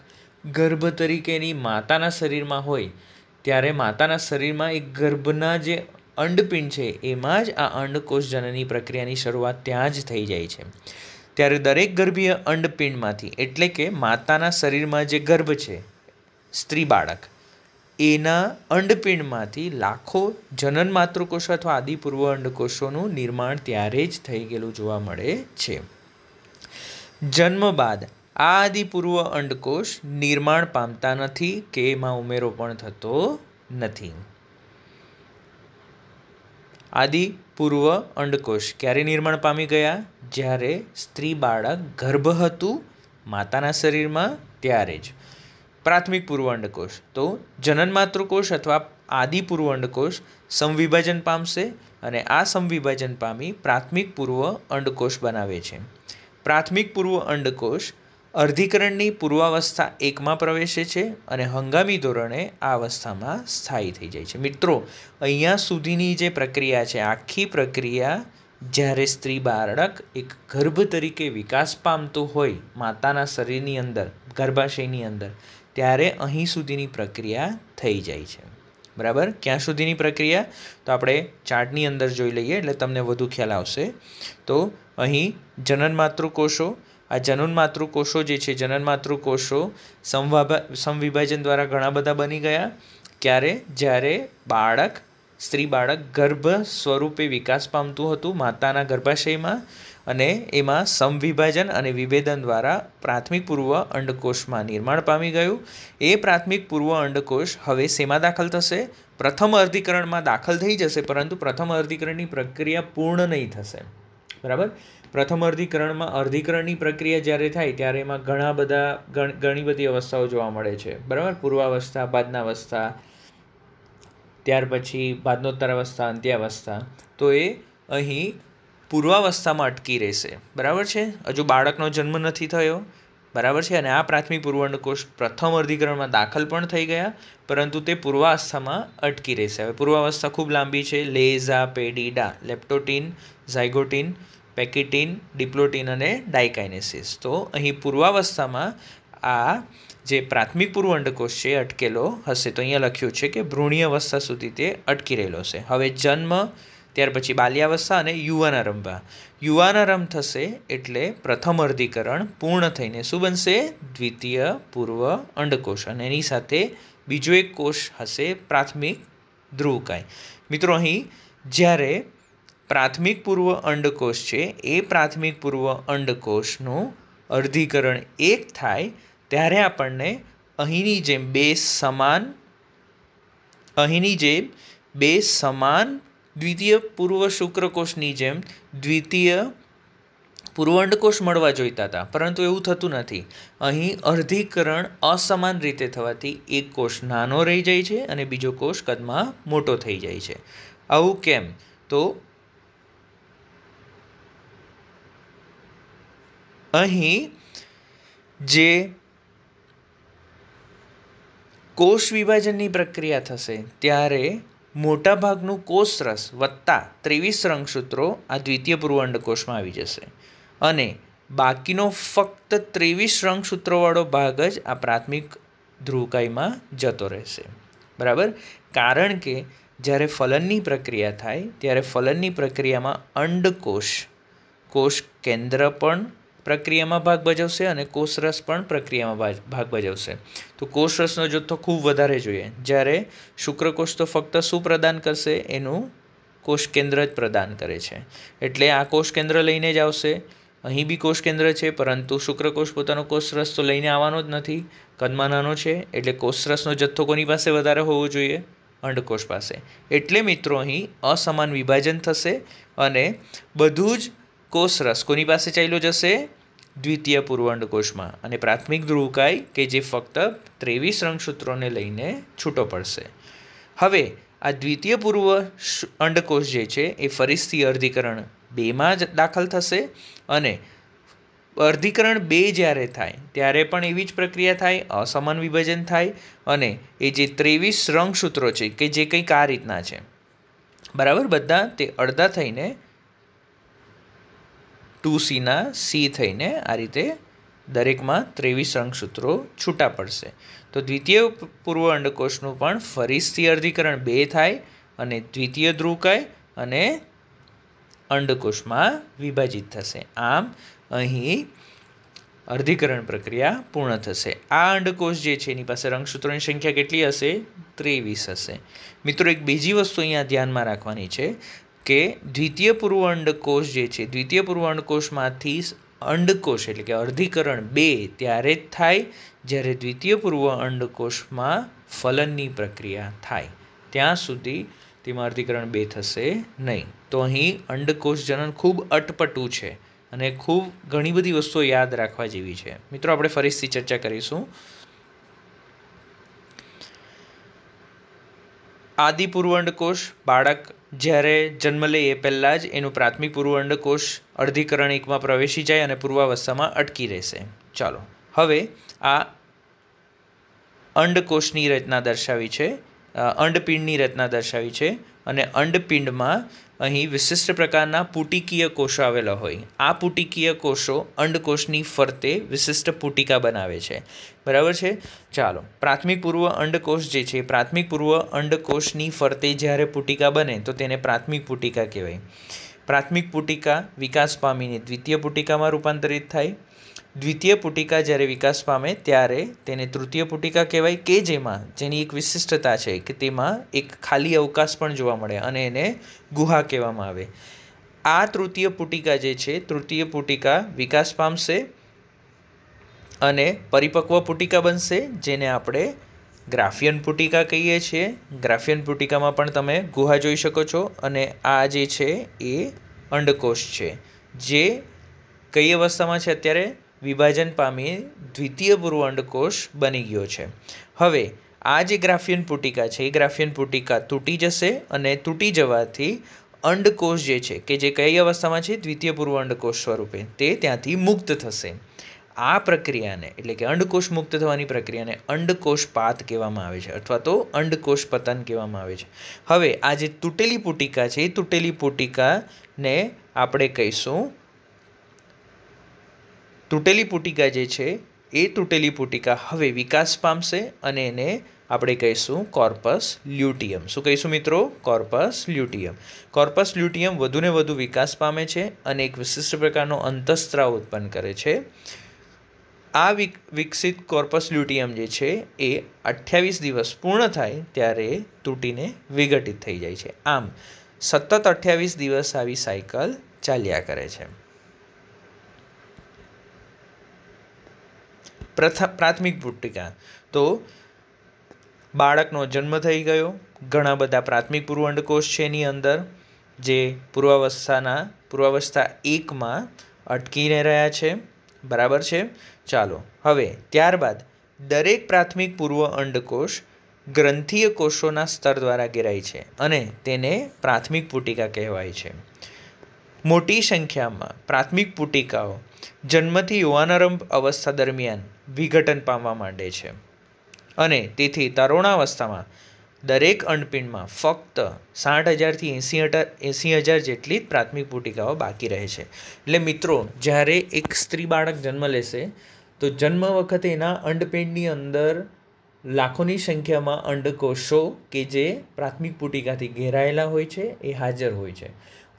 ગર્ભ તરીકેની માતાના શરીરમાં હોય ત્યારે માતાના શરીરમાં એક ગર્ભના જે અંડપિંડ છે એમાં જ આ અંડકોષજનની પ્રક્રિયાની શરૂઆત ત્યાં જ થઈ જાય છે ત્યારે દરેક ગર્ભીય અંડપિંડમાંથી એટલે કે માતાના શરીરમાં જે ગર્ભ છે સ્ત્રી બાળક એના અંડપિંડમાંથી લાખો જનન માતૃકોષ અથવા આદિપૂર્વ અંડકોષોનું નિર્માણ ત્યારે જ થઈ ગયેલું જોવા મળે છે જન્મ બાદ આ આદિપૂર્વ અંડકોષ નિર્માણ પામતા નથી કે એમાં ઉમેરો પણ થતો નથી આદિ પૂર્વ અંડકોષ ક્યારે નિર્માણ પામી ગયા જ્યારે સ્ત્રી બાળક ગર્ભ હતું માતાના શરીરમાં ત્યારે જ પ્રાથમિક પૂર્વાંડકોષ તો જનન માતૃકોષ અથવા આદિ પૂર્વઅંડકોષ સંવિભાજન પામશે અને આ સંવિભાજન પામી પ્રાથમિક પૂર્વ અંડકોષ બનાવે છે પ્રાથમિક પૂર્વ અંડકોષ અર્ધીકરણની પૂર્વાવસ્થા એકમાં પ્રવેશે છે અને હંગામી ધોરણે આ અવસ્થામાં સ્થાયી થઈ જાય છે મિત્રો અહીંયા સુધીની જે પ્રક્રિયા છે આખી પ્રક્રિયા જ્યારે સ્ત્રી બાળક એક ગર્ભ તરીકે વિકાસ પામતું હોય માતાના શરીરની અંદર ગર્ભાશયની અંદર ત્યારે અહીં સુધીની પ્રક્રિયા થઈ જાય છે બરાબર ક્યાં સુધીની પ્રક્રિયા તો આપણે ચાર્ટની અંદર જોઈ લઈએ એટલે તમને વધુ ખ્યાલ આવશે તો અહીં જનન માતૃકોષો આ જનન માતૃકોષો જે છે જનન માતૃકોષો સંવાભા સંવિભાજન દ્વારા ઘણા બધા બની ગયા ક્યારે જ્યારે બાળક સ્ત્રી બાળક ગર્ભ સ્વરૂપે વિકાસ પામતું હતું માતાના ગર્ભાશયમાં અને એમાં સમવિભાજન અને વિભેદન દ્વારા પ્રાથમિક પૂર્વ અંડકોષમાં નિર્માણ પામી ગયું એ પ્રાથમિક પૂર્વ અંડકોષ હવે શેમાં દાખલ થશે પ્રથમ અર્ધિકરણમાં દાખલ થઈ જશે પરંતુ પ્રથમ અર્ધિકરણની પ્રક્રિયા પૂર્ણ નહીં થશે બરાબર પ્રથમ અર્ધિકરણમાં અર્ધિકરણની પ્રક્રિયા જ્યારે થાય ત્યારે એમાં ઘણા બધા ઘણી બધી અવસ્થાઓ જોવા મળે છે બરાબર પૂર્વાવસ્થા બાદનાવસ્થા ત્યાર પછી બાદનોત્તરાવસ્થા અંત્યાવસ્થા તો એ અહીં પૂર્વાવસ્થામાં અટકી રહેશે બરાબર છે હજુ બાળકનો જન્મ નથી થયો બરાબર છે અને આ પ્રાથમિક પૂર્વંડકોષ પ્રથમ અર્ધીકરણમાં દાખલ પણ થઈ ગયા પરંતુ તે પૂર્વાવસ્થામાં અટકી રહેશે હવે પૂર્વાવસ્થા ખૂબ લાંબી છે લેઝા પેડીડા લેપ્ટોટીન ઝાયગોટીન પેકિટીન ડિપ્લોટીન અને ડાયકાઇનેસિસ તો અહીં પૂર્વાવસ્થામાં આ જે પ્રાથમિક પૂર્વંડકોષ છે અટકેલો હશે તો અહીંયા લખ્યું છે કે ભ્રૂણીય અવસ્થા સુધી તે અટકી રહેલો છે હવે જન્મ ત્યાર પછી બાલ્યાવસ્થા અને યુવાન આરંભા યુવાન આરંભ થશે એટલે પ્રથમ અર્ધીકરણ પૂર્ણ થઈને શું બનશે દ્વિતીય પૂર્વ અંડકોષ અને એની સાથે બીજો એક કોષ હશે પ્રાથમિક ધ્રુવકાય મિત્રો અહીં જ્યારે પ્રાથમિક પૂર્વ અંડકોષ છે એ પ્રાથમિક પૂર્વ અંડકોષનું અર્ધીકરણ એક થાય ત્યારે આપણને અહીંની જેમ બે સમાન અહીંની જેમ બે સમાન દ્વિતીય પૂર્વ શુક્રકોષની જેમ દ્વિતીય પૂર્વંડકોષ મળવા જોઈતા હતા પરંતુ એવું થતું નથી અહીં અર્ધીકરણ અસમાન રીતે થવાથી એક કોષ નાનો રહી જાય છે અને બીજો કોષ કદમાં મોટો થઈ જાય છે આવું કેમ તો અહીં જે કોષ વિભાજનની પ્રક્રિયા થશે ત્યારે મોટાભાગનું કોષરસ વત્તા ત્રેવીસ રંગસૂત્રો આ દ્વિતીય પૂર્વ અંડકોષમાં આવી જશે અને બાકીનો ફક્ત ત્રેવીસ રંગસૂત્રોવાળો ભાગ જ આ પ્રાથમિક ધ્રુવકાઈમાં જતો રહેશે બરાબર કારણ કે જ્યારે ફલનની પ્રક્રિયા થાય ત્યારે ફલનની પ્રક્રિયામાં અંડકોષ કોષ કેન્દ્ર પણ પ્રક્રિયામાં ભાગ ભજવશે અને કોષરસ પણ પ્રક્રિયામાં ભાગ ભજવશે તો કોષરસનો જથ્થો ખૂબ વધારે જોઈએ જ્યારે શુક્રકોષ તો ફક્ત શું પ્રદાન કરશે એનું કોષ કેન્દ્ર જ પ્રદાન કરે છે એટલે આ કોષ કેન્દ્ર લઈને જ આવશે અહીં બી કોષ કેન્દ્ર છે પરંતુ શુક્રકોષ પોતાનો કોષરસ તો લઈને આવવાનો જ નથી કદમાં નાનો છે એટલે કોષરસનો જથ્થો કોની પાસે વધારે હોવો જોઈએ અંડકોષ પાસે એટલે મિત્રો અહીં અસમાન વિભાજન થશે અને બધું જ કોષરસ કોની પાસે ચાલ્યો જશે દ્વિતીય પૂર્વંડકોશમાં અને પ્રાથમિક ધ્રુવકાય કે જે ફક્ત ત્રેવીસ રંગસૂત્રોને લઈને છૂટો પડશે હવે આ દ્વિતીય પૂર્વ અંડકોષ જે છે એ ફરીથી અર્ધીકરણ બેમાં જ દાખલ થશે અને અર્ધીકરણ બે જ્યારે થાય ત્યારે પણ એવી જ પ્રક્રિયા થાય અસમાન વિભાજન થાય અને એ જે ત્રેવીસ રંગસૂત્રો છે કે જે કંઈક આ રીતના છે બરાબર બધા તે અડધા થઈને ટુ સીના સી થઈને આ રીતે દરેકમાં ત્રેવીસ રંગસૂત્રો છૂટા પડશે તો દ્વિતીય પૂર્વ અંડકોષનું પણ ફરીથી અર્ધીકરણ બે થાય અને દ્વિતીય ધ્રુવકાય અને અંડકોષમાં વિભાજિત થશે આમ અહીં અર્ધીકરણ પ્રક્રિયા પૂર્ણ થશે આ અંડકોષ જે છે એની પાસે રંગસૂત્રોની સંખ્યા કેટલી હશે ત્રેવીસ હશે મિત્રો એક બીજી વસ્તુ અહીંયા ધ્યાનમાં રાખવાની છે કે દ્વિતીય પૂર્વ અંડકોષ જે છે દ્વિતીય પૂર્વ અંડકોષમાંથી અંડકોષ એટલે કે અર્ધીકરણ બે ત્યારે જ થાય જ્યારે દ્વિતીય પૂર્વ અંડકોષમાં ફલનની પ્રક્રિયા થાય ત્યાં સુધી તેમાં અર્ધીકરણ બે થશે નહીં તો અહીં અંડકોષ જનન ખૂબ અટપટું છે અને ખૂબ ઘણી બધી વસ્તુઓ યાદ રાખવા જેવી છે મિત્રો આપણે ફરીથી ચર્ચા કરીશું આદિ પૂર્વ અંડકોષ બાળક જ્યારે જન્મ લે એ પહેલાં જ એનું પ્રાથમિક પૂર્વ અંડકોષ અર્ધીકરણ પ્રવેશી જાય અને પૂર્વાવસ્થામાં અટકી રહેશે ચાલો હવે આ અંડકોષની રચના દર્શાવી છે અંડપિંડની રચના દર્શાવી છે અને અંડપિંડમાં અહીં વિશિષ્ટ પ્રકારના પુટિકીય કોષો આવેલા હોય આ પુટિકીય કોષો અંડકોષની ફરતે વિશિષ્ટ પુટિકા બનાવે છે બરાબર છે ચાલો પ્રાથમિક પૂર્વ અંડકોષ જે છે પ્રાથમિક પૂર્વ અંડકોષની ફરતે જ્યારે પુટિકા બને તો તેને પ્રાથમિક પુટિકા કહેવાય પ્રાથમિક પુટિકા વિકાસ પામીને દ્વિતીય પુટિકામાં રૂપાંતરિત થાય દ્વિતીય પુટિકા જ્યારે વિકાસ પામે ત્યારે તેને તૃતીય પુટિકા કહેવાય કે જેમાં જેની એક વિશિષ્ટતા છે કે તેમાં એક ખાલી અવકાશ પણ જોવા મળે અને એને ગુહા કહેવામાં આવે આ તૃતીય પુટિકા જે છે તૃતીય પુટિકા વિકાસ પામશે અને પરિપક્વ પુટિકા બનશે જેને આપણે ગ્રાફિયન પુટિકા કહીએ છીએ ગ્રાફિયન પુટિકામાં પણ તમે ગુહા જોઈ શકો છો અને આ જે છે એ અંડકોષ છે જે કઈ અવસ્થામાં છે અત્યારે વિભાજન પામી દ્વિતીય પૂર્વાંડકોષ બની ગયો છે હવે આ જે ગ્રાફિયન પુટિકા છે એ ગ્રાફિયન પુટિકા તૂટી જશે અને તૂટી જવાથી અંડકોષ જે છે કે જે કઈ અવસ્થામાં છે દ્વિતીય પૂર્વાંડકોષ સ્વરૂપે તે ત્યાંથી મુક્ત થશે આ પ્રક્રિયાને એટલે કે અંડકોષ મુક્ત થવાની પ્રક્રિયાને અંડકોષ પાત કહેવામાં આવે છે અથવા તો અંડકોષ પતન કહેવામાં આવે છે હવે આ જે તૂટેલી પુટિકા છે એ તૂટેલી પુટિકાને આપણે કહીશું તૂટેલી પુટિકા જે છે એ તૂટેલી પુટિકા હવે વિકાસ પામશે અને એને આપણે કહીશું કોર્પસ લ્યુટિયમ શું કહીશું મિત્રો કોર્પસ લ્યુટિયમ કોર્પસ લ્યુટિયમ વધુને વધુ વિકાસ પામે છે અને એક વિશિષ્ટ પ્રકારનો અંતઃસ્ત્રાવ ઉત્પન્ન કરે છે આ વિક વિકસિત કોર્પસ લ્યુટિયમ જે છે એ અઠ્યાવીસ દિવસ પૂર્ણ થાય ત્યારે તૂટીને વિઘટિત થઈ જાય છે આમ સતત અઠ્યાવીસ દિવસ આવી સાયકલ ચાલ્યા કરે છે પ્રથા પ્રાથમિક પુટ્ટિકા તો બાળકનો જન્મ થઈ ગયો ઘણા બધા પ્રાથમિક પૂર્વાંડકોષ છે એની અંદર જે પૂર્વાવસ્થાના પૂર્વાવસ્થા એકમાં અટકીને રહ્યા છે બરાબર છે ચાલો હવે ત્યારબાદ દરેક પ્રાથમિક પૂર્વ અંડકોષ ગ્રંથિય કોષોના સ્તર દ્વારા ઘેરાય છે અને તેને પ્રાથમિક પુટિકા કહેવાય છે મોટી સંખ્યામાં પ્રાથમિક પુટિકાઓ જન્મથી યુવાનારંભ અવસ્થા દરમિયાન વિઘટન પામવા માંડે છે અને તેથી તરુણાવસ્થામાં દરેક અંડપિંડમાં ફક્ત સાઠ હજારથી એંસી હજાર એંસી હજાર જેટલી જ પ્રાથમિક પુટિકાઓ બાકી રહે છે એટલે મિત્રો જ્યારે એક સ્ત્રી બાળક જન્મ લેશે તો જન્મ વખતે એના અંડપિંડની અંદર લાખોની સંખ્યામાં અંડકોષો કે જે પ્રાથમિક પુટિકાથી ઘેરાયેલા હોય છે એ હાજર હોય છે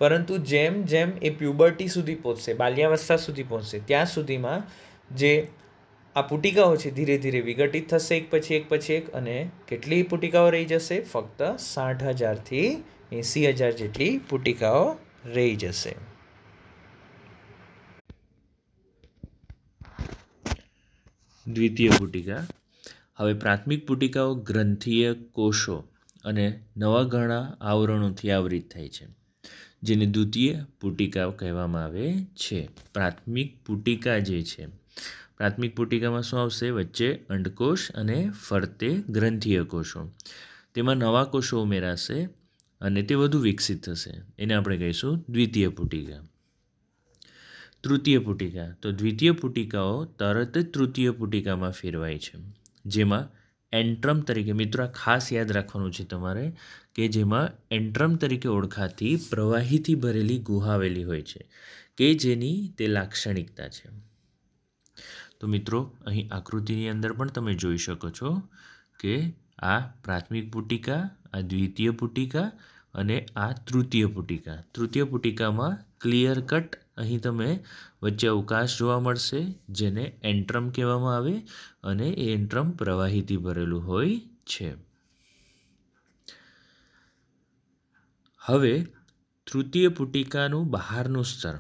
પરંતુ જેમ જેમ એ પ્યુબર્ટી સુધી પહોંચશે બાલ્યાવસ્થા સુધી પહોંચશે ત્યાં સુધીમાં જે આ પુટિકાઓ છે ધીરે ધીરે વિઘટિત થશે એક પછી એક પછી એક અને કેટલી પુટિકાઓ રહી જશે ફક્ત સાઠ હજારથી એંસી હજાર જેટલી પુટિકાઓ રહી જશે દ્વિતીય પુટિકા હવે પ્રાથમિક પુટિકાઓ ગ્રંથીય કોષો અને નવા ઘણા આવરણોથી આવરિત થાય છે જેને દ્વિતીય પુટિકા કહેવામાં આવે છે પ્રાથમિક પુટિકા જે છે પ્રાથમિક પુટિકામાં શું આવશે વચ્ચે અંડકોષ અને ફરતે ગ્રંથિય કોષો તેમાં નવા કોષો ઉમેરાશે અને તે વધુ વિકસિત થશે એને આપણે કહીશું દ્વિતીય પુટિકા તૃતીય પુટિકા તો દ્વિતીય પુટિકાઓ તરત જ તૃતીય પુટિકામાં ફેરવાય છે જેમાં એન્ટ્રમ તરીકે મિત્રો આ ખાસ યાદ રાખવાનું છે તમારે કે જેમાં એન્ટ્રમ તરીકે ઓળખાતી પ્રવાહીથી ભરેલી ગુહાવેલી હોય છે કે જેની તે લાક્ષણિકતા છે તો મિત્રો અહીં આકૃતિની અંદર પણ તમે જોઈ શકો છો કે આ પ્રાથમિક પુટિકા આ દ્વિતીય પુટિકા અને આ તૃતીય પુટિકા તૃતીય પુટિકામાં ક્લિયર કટ અહીં તમે વચ્ચે અવકાશ જોવા મળશે જેને એન્ટ્રમ કહેવામાં આવે અને એ એન્ટ્રમ પ્રવાહીથી ભરેલું હોય છે હવે તૃતીય પુટિકાનું બહારનું સ્તર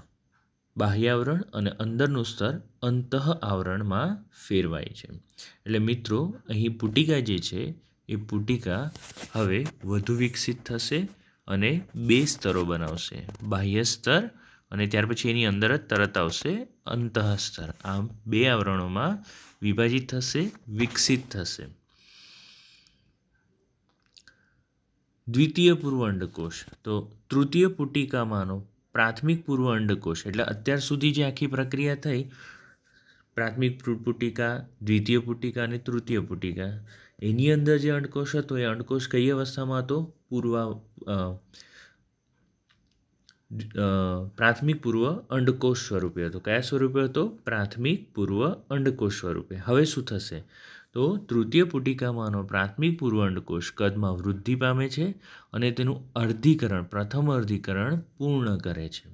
બાહ્યાવરણ અને અંદરનું સ્તર અંતઃ આવરણમાં ફેરવાય છે એટલે મિત્રો અહીં પુટિકા જે છે એ પુટિકા હવે વધુ વિકસિત થશે અને બે સ્તરો બનાવશે બાહ્ય સ્તર અને ત્યાર પછી એની અંદર જ તરત આવશે અંતઃસ્તર આ બે આવરણોમાં વિભાજિત થશે વિકસિત થશે દ્વિતીય પૂર્વ અંડકોષ તો તૃતીય પુટિકામાંનો પ્રાથમિક પૂર્વ અંડકોષ એટલે અત્યાર સુધી જે આખી પ્રક્રિયા થઈ પ્રાથમિક પુટિકા દ્વિતીય પુટિકા અને તૃતીય પુટિકા એની અંદર જે અંડકોષ હતો એ અંડકોષ કઈ અવસ્થામાં હતો પૂર્વા પ્રાથમિક પૂર્વ અંડકોષ સ્વરૂપે હતો કયા સ્વરૂપે હતો પ્રાથમિક પૂર્વ અંડકોષ સ્વરૂપે હવે શું થશે તો તૃતીય પુટિકામાંનો પ્રાથમિક પૂર્વ અંડકોષ કદમાં વૃદ્ધિ પામે છે અને તેનું અર્ધીકરણ પ્રથમ અર્ધીકરણ પૂર્ણ કરે છે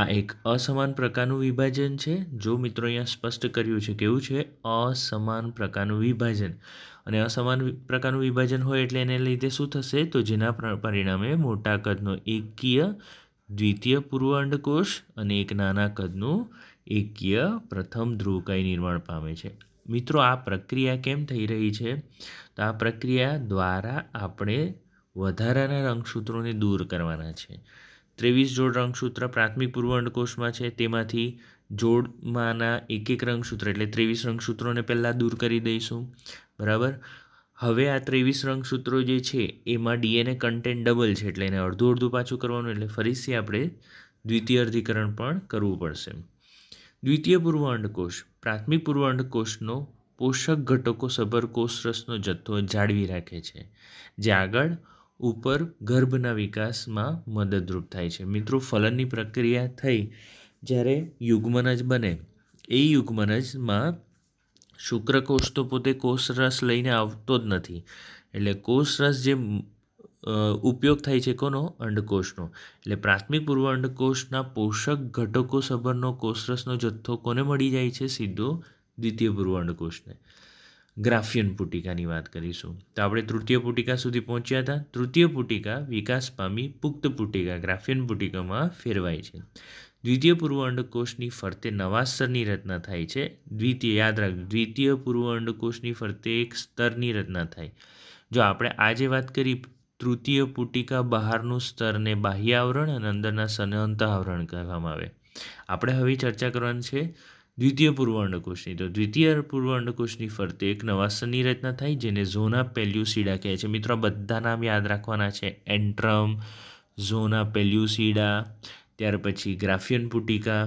આ એક અસમાન પ્રકારનું વિભાજન છે જો મિત્રો અહીંયા સ્પષ્ટ કર્યું છે કેવું છે અસમાન પ્રકારનું વિભાજન અને અસમાન પ્રકારનું વિભાજન હોય એટલે એને લીધે શું થશે તો જેના પરિણામે મોટા કદનો એકીય દ્વિતીય પૂર્વ અંડકોષ અને એક નાના કદનું એકીય પ્રથમ ધ્રુવકાય નિર્માણ પામે છે મિત્રો આ પ્રક્રિયા કેમ થઈ રહી છે તો આ પ્રક્રિયા દ્વારા આપણે વધારાના રંગસૂત્રોને દૂર કરવાના છે ત્રેવીસ જોડ રંગસૂત્ર પ્રાથમિક પૂર્વ અંડકોષમાં છે તેમાંથી જોડમાંના એક એક રંગસૂત્ર એટલે ત્રેવીસ રંગસૂત્રોને પહેલાં દૂર કરી દઈશું બરાબર હવે આ ત્રેવીસ રંગસૂત્રો જે છે એમાં ડીએનએ કન્ટેન્ટ ડબલ છે એટલે એને અડધું અડધું પાછું કરવાનું એટલે ફરીથી આપણે દ્વિતીય અર્ધીકરણ પણ કરવું પડશે દ્વિતીય પૂર્વ અંડકોશ પ્રાથમિક પૂર્વ અંડકોશનો પોષક ઘટકો સભર કોષરસનો જથ્થો જાળવી રાખે છે જે આગળ ઉપર ગર્ભના વિકાસમાં મદદરૂપ થાય છે મિત્રો ફલનની પ્રક્રિયા થઈ જ્યારે યુગ્મનજ બને એ યુગ્મનજમાં શુક્રકોષ તો પોતે કોષરસ લઈને આવતો જ નથી એટલે કોષરસ જે ઉપયોગ થાય છે કોનો અંડકોષનો એટલે પ્રાથમિક પૂર્વ અંડકોષના પોષક ઘટકો સભરનો કોષરસનો જથ્થો કોને મળી જાય છે સીધો દ્વિતીય પૂર્વ અંડકોષને ગ્રાફિયન પુટિકાની વાત કરીશું તો આપણે તૃતીય પુટિકા સુધી પહોંચ્યા હતા તૃતીય પુટિકા વિકાસ પામી પુખ્ત પુટિકા ગ્રાફિયન પુટિકામાં ફેરવાય છે દ્વિતીય પૂર્વ અંડકોષની ફરતે નવા સ્તરની રચના થાય છે દ્વિતીય યાદ રાખજો દ્વિતીય પૂર્વ અંડકોષની ફરતે એક સ્તરની રચના થાય જો આપણે આજે વાત કરી તૃતીય પુટિકા બહારનું સ્તરને બાહ્ય આવરણ અને અંદરના સનંત આવરણ કહેવામાં આવે આપણે હવે ચર્ચા કરવાની છે દ્વિતીય પૂર્વ અંડકોષની તો દ્વિતીય પૂર્વ અંડકોષની ફરતે એક નવાસનની રચના થાય જેને ઝોના પેલ્યુસીડા કહે છે મિત્રો બધા નામ યાદ રાખવાના છે એન્ટ્રમ ઝોના પેલ્યુસીડા ત્યાર પછી ગ્રાફિયન પુટિકા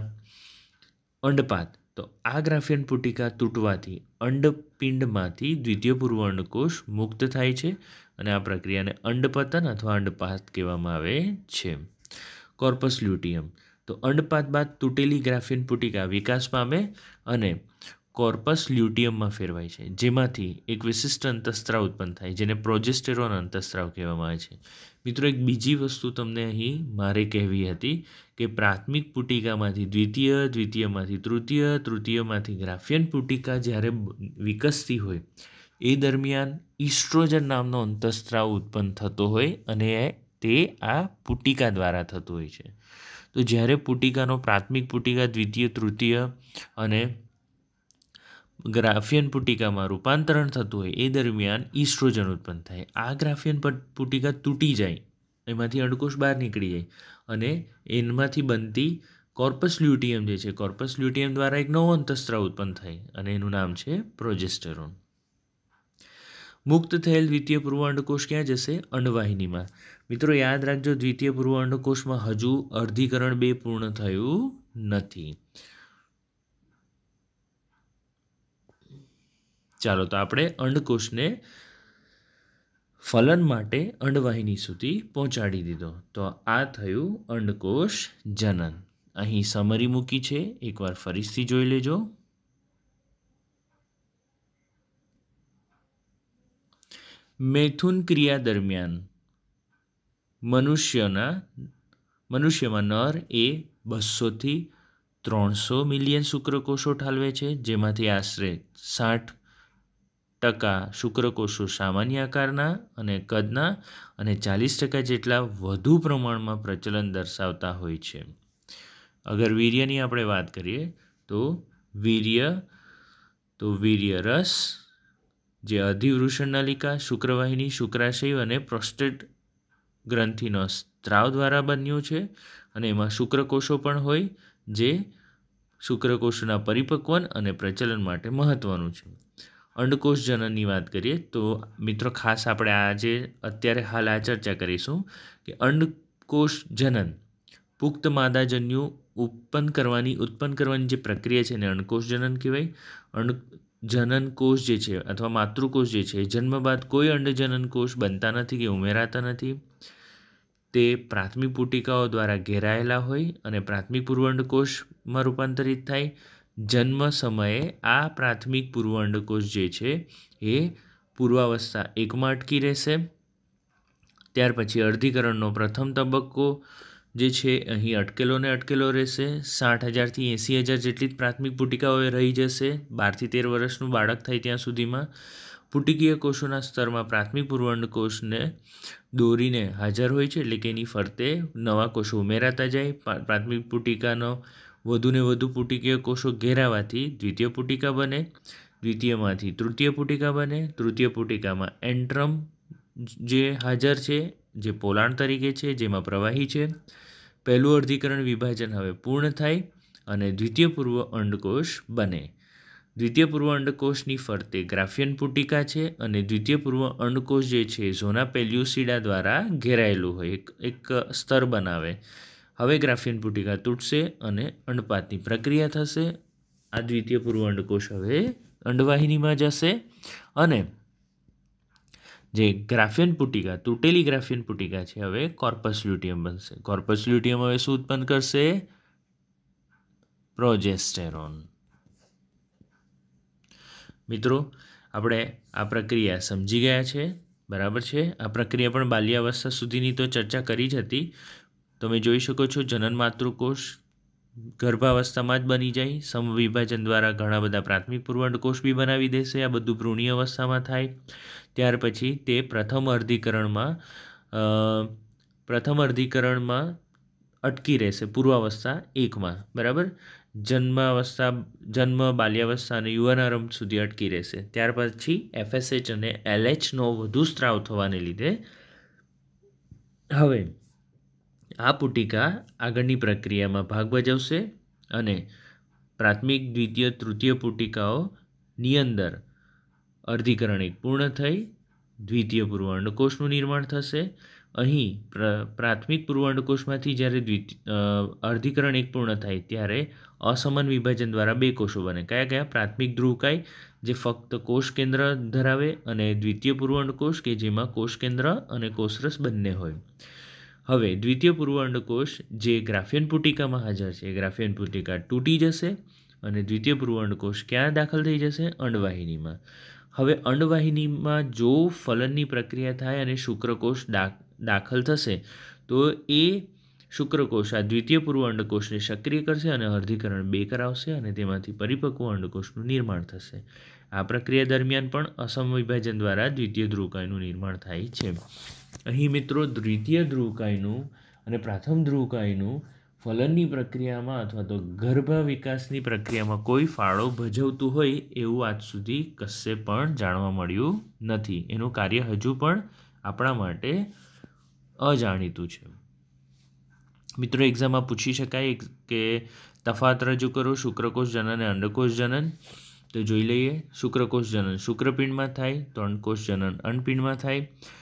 અંડપાત તો આ ગ્રાફિયન પુટિકા તૂટવાથી અંડપિંડમાંથી દ્વિતીય પૂર્વાંડકોષ મુક્ત થાય છે અને આ પ્રક્રિયાને અંડપતન અથવા અંડપાત કહેવામાં આવે છે કોર્પસ લ્યુટિયમ તો અંડપાત બાદ તૂટેલી ગ્રાફિયન પુટિકા વિકાસ પામે અને કોર્પસ લ્યુટિયમમાં ફેરવાય છે જેમાંથી એક વિશિષ્ટ અંતસ્ત્રાવ ઉત્પન્ન થાય જેને પ્રોજેસ્ટેરોન અંતસ્ત્રાવ કહેવામાં આવે છે મિત્રો એક બીજી વસ્તુ તમને અહીં મારે કહેવી હતી કે પ્રાથમિક પુટિકામાંથી દ્વિતીય દ્વિતીયમાંથી તૃતીય તૃતીયમાંથી ગ્રાફિયન પુટિકા જ્યારે વિકસતી હોય એ દરમિયાન ઇસ્ટ્રોજન નામનો અંતઃસ્ત્રાવ ઉત્પન્ન થતો હોય અને તે આ પુટિકા દ્વારા થતું હોય છે તો જ્યારે પુટિકાનો પ્રાથમિક પુટિકા દ્વિતીય તૃતીય અને ગ્રાફિયન પુટિકામાં રૂપાંતરણ થતું હોય એ દરમિયાન ઇસ્ટ્રોજન ઉત્પન્ન થાય આ ગ્રાફિયન પુટિકા તૂટી જાય એમાંથી અણકોશ બહાર નીકળી જાય અને એનમાંથી બનતી કોર્પસ લ્યુટિયમ જે છે કોર્પસ લ્યુટિયમ દ્વારા એક નવો અંતસ્ત્રાવ ઉત્પન્ન થાય અને એનું નામ છે પ્રોજેસ્ટેરોન મુક્ત થયેલ દ્વિતીય પૂર્વ અંડકોશ ક્યાં જશે અંડવાહિનીમાં મિત્રો યાદ રાખજો દ્વિતીય પૂર્વ અંડકોશમાં હજુ અર્ધીકરણ બે પૂર્ણ થયું નથી ચાલો તો આપણે અંડકોષને ફલન માટે અંડવાહિની સુધી પહોંચાડી દીધો તો આ થયું અંડકોષ જનન અહીં સમરી મૂકી છે એકવાર ફરીથી જોઈ લેજો મૈથુન ક્રિયા દરમિયાન મનુષ્યના મનુષ્યમાં નર એ બસોથી ત્રણસો મિલિયન શુક્રકોષો ઠાલવે છે જેમાંથી આશરે સાઠ ટકા શુક્રકોષો સામાન્ય આકારના અને કદના અને ચાલીસ ટકા જેટલા વધુ પ્રમાણમાં પ્રચલન દર્શાવતા હોય છે અગર વીર્યની આપણે વાત કરીએ તો વીર્ય તો વીર્ય રસ જે અધિવૃષણ નલિકા શુક્રવાહિની શુક્રાશય અને પ્રોસ્ટેટ ગ્રંથિનો સ્ત્રાવ દ્વારા બન્યું છે અને એમાં શુક્રકોષો પણ હોય જે શુક્રકોષોના પરિપક્વન અને પ્રચલન માટે મહત્ત્વનું છે અંડકોષજનનની વાત કરીએ તો મિત્રો ખાસ આપણે આજે અત્યારે હાલ આ ચર્ચા કરીશું કે અંડકોષ જનન પુખ્ત માદાજન્યુ ઉત્પન્ન કરવાની ઉત્પન્ન કરવાની જે પ્રક્રિયા છે એને અંડકોષ જનન કહેવાય અંડ જનન કોષ જે છે અથવા માતૃકોષ જે છે જન્મ બાદ કોઈ અંડજનન કોષ બનતા નથી કે ઉમેરાતા નથી તે પ્રાથમિક પુટિકાઓ દ્વારા ઘેરાયેલા હોય અને પ્રાથમિક પૂર્વંડ કોષમાં રૂપાંતરિત થાય જન્મ સમયે આ પ્રાથમિક પૂર્વ અંડકોષ જે છે એ પૂર્વાવસ્થા એકમાં અટકી રહેશે ત્યાર પછી અર્ધીકરણનો પ્રથમ તબક્કો જે છે અહીં અટકેલો ને અટકેલો રહેશે સાઠ હજારથી એંસી હજાર જેટલી જ પ્રાથમિક પુટિકાઓ રહી જશે બારથી તેર વર્ષનું બાળક થાય ત્યાં સુધીમાં પુટિકીય કોષોના સ્તરમાં પ્રાથમિક પૂર્વાંડ કોષને દોરીને હાજર હોય છે એટલે કે એની ફરતે નવા કોષો ઉમેરાતા જાય પ્રાથમિક પુટિકાનો વધુને વધુ પુટિકીય કોષો ઘેરાવાથી દ્વિતીય પુટિકા બને દ્વિતીયમાંથી તૃતીય પુટિકા બને તૃતીય પુટિકામાં એન્ટ્રમ જે હાજર છે જે પોલાણ તરીકે છે જેમાં પ્રવાહી છે પહેલું અર્ધીકરણ વિભાજન હવે પૂર્ણ થાય અને દ્વિતીય પૂર્વ અંડકોષ બને દ્વિતીય પૂર્વ અંડકોષની ફરતે ગ્રાફિયન પુટિકા છે અને દ્વિતીય પૂર્વ અંડકોષ જે છે ઝોના પેલ્યુસિડા દ્વારા ઘેરાયેલું હોય એક એક સ્તર બનાવે હવે ગ્રાફિયન પુટિકા તૂટશે અને અંડપાતની પ્રક્રિયા થશે આ દ્વિતીય પૂર્વ અંડકોષ હવે અંડવાહિનીમાં જશે અને જે ગ્રાફિયન પુટિકા તૂટેલી ગ્રાફિયન પુટિકા છે હવે કોર્પસ લ્યુટિયમ બનશે કોર્પસ લ્યુટિયમ હવે શું ઉત્પન્ન કરશે પ્રોજેસ્ટેરોન મિત્રો આપણે આ પ્રક્રિયા સમજી ગયા છે બરાબર છે આ પ્રક્રિયા પણ બાલ્યાવસ્થા સુધીની તો ચર્ચા કરી જ હતી તમે જોઈ શકો છો જનન માતૃકોષ ગર્ભાવસ્થામાં જ બની જાય સમવિભાજન દ્વારા ઘણા બધા પ્રાથમિક પૂર્વાંડકોષ બી બનાવી દેશે આ બધું ભ્રૂણી અવસ્થામાં થાય ત્યાર પછી તે પ્રથમ અર્ધીકરણમાં પ્રથમ અર્ધીકરણમાં અટકી રહેશે પૂર્વાવસ્થા એકમાં બરાબર જન્માવસ્થા જન્મ બાલ્યાવસ્થા અને યુવાનારંભ સુધી અટકી રહેશે ત્યાર પછી એફએસએચ અને એલએચનો વધુ સ્ત્રાવ થવાને લીધે હવે આ પુટિકા આગળની પ્રક્રિયામાં ભાગ ભજવશે અને પ્રાથમિક દ્વિતીય તૃતીય પુટિકાઓની અંદર અર્ધીકરણ એક પૂર્ણ થઈ દ્વિતીય પૂર્વાંડકોષનું નિર્માણ થશે અહીં પ્ર પ્રાથમિક પૂર્વાંડકોષમાંથી જ્યારે દ્વિતીય અર્ધીકરણ એક પૂર્ણ થાય ત્યારે અસમાન વિભાજન દ્વારા બે કોષો બને કયા કયા પ્રાથમિક ધ્રુવકાય જે ફક્ત કોષ કેન્દ્ર ધરાવે અને દ્વિતીય પૂર્વાંડકોષ કે જેમાં કોષ કેન્દ્ર અને કોષરસ બંને હોય હવે દ્વિતીય પૂર્વ અંડકોષ જે ગ્રાફિયન પુટિકામાં હાજર છે ગ્રાફિયન પુટિકા તૂટી જશે અને દ્વિતીય પૂર્વ અંડકોષ ક્યાં દાખલ થઈ જશે અંડવાહિનીમાં હવે અંડવાહિનીમાં જો ફલનની પ્રક્રિયા થાય અને શુક્રકોષ દાખલ થશે તો એ શુક્રકોષ આ દ્વિતીય પૂર્વ અંડકોષને સક્રિય કરશે અને અર્ધીકરણ બે કરાવશે અને તેમાંથી પરિપક્વ અંડકોષનું નિર્માણ થશે આ પ્રક્રિયા દરમિયાન પણ અસમવિભાજન દ્વારા દ્વિતીય ધ્રુવકાયનું નિર્માણ થાય છે અહીં મિત્રો દ્વિતીય ધ્રુવકાયનું અને પ્રથમ ધ્રુવકાયનું ફલનની પ્રક્રિયામાં અથવા તો ગર્ભ વિકાસની પ્રક્રિયામાં કોઈ ફાળો ભજવતું હોય એવું આજ સુધી કશે પણ જાણવા મળ્યું નથી એનું કાર્ય હજુ પણ આપણા માટે અજાણીતું છે મિત્રો એક્ઝામમાં પૂછી શકાય કે તફાત રજૂ કરો શુક્રકોષ જનન અને અંડકોષ જનન તો જોઈ લઈએ શુક્રકોષ જનન શુક્રપિંડમાં થાય તો અંડકોષ જનન અંડપિંડમાં થાય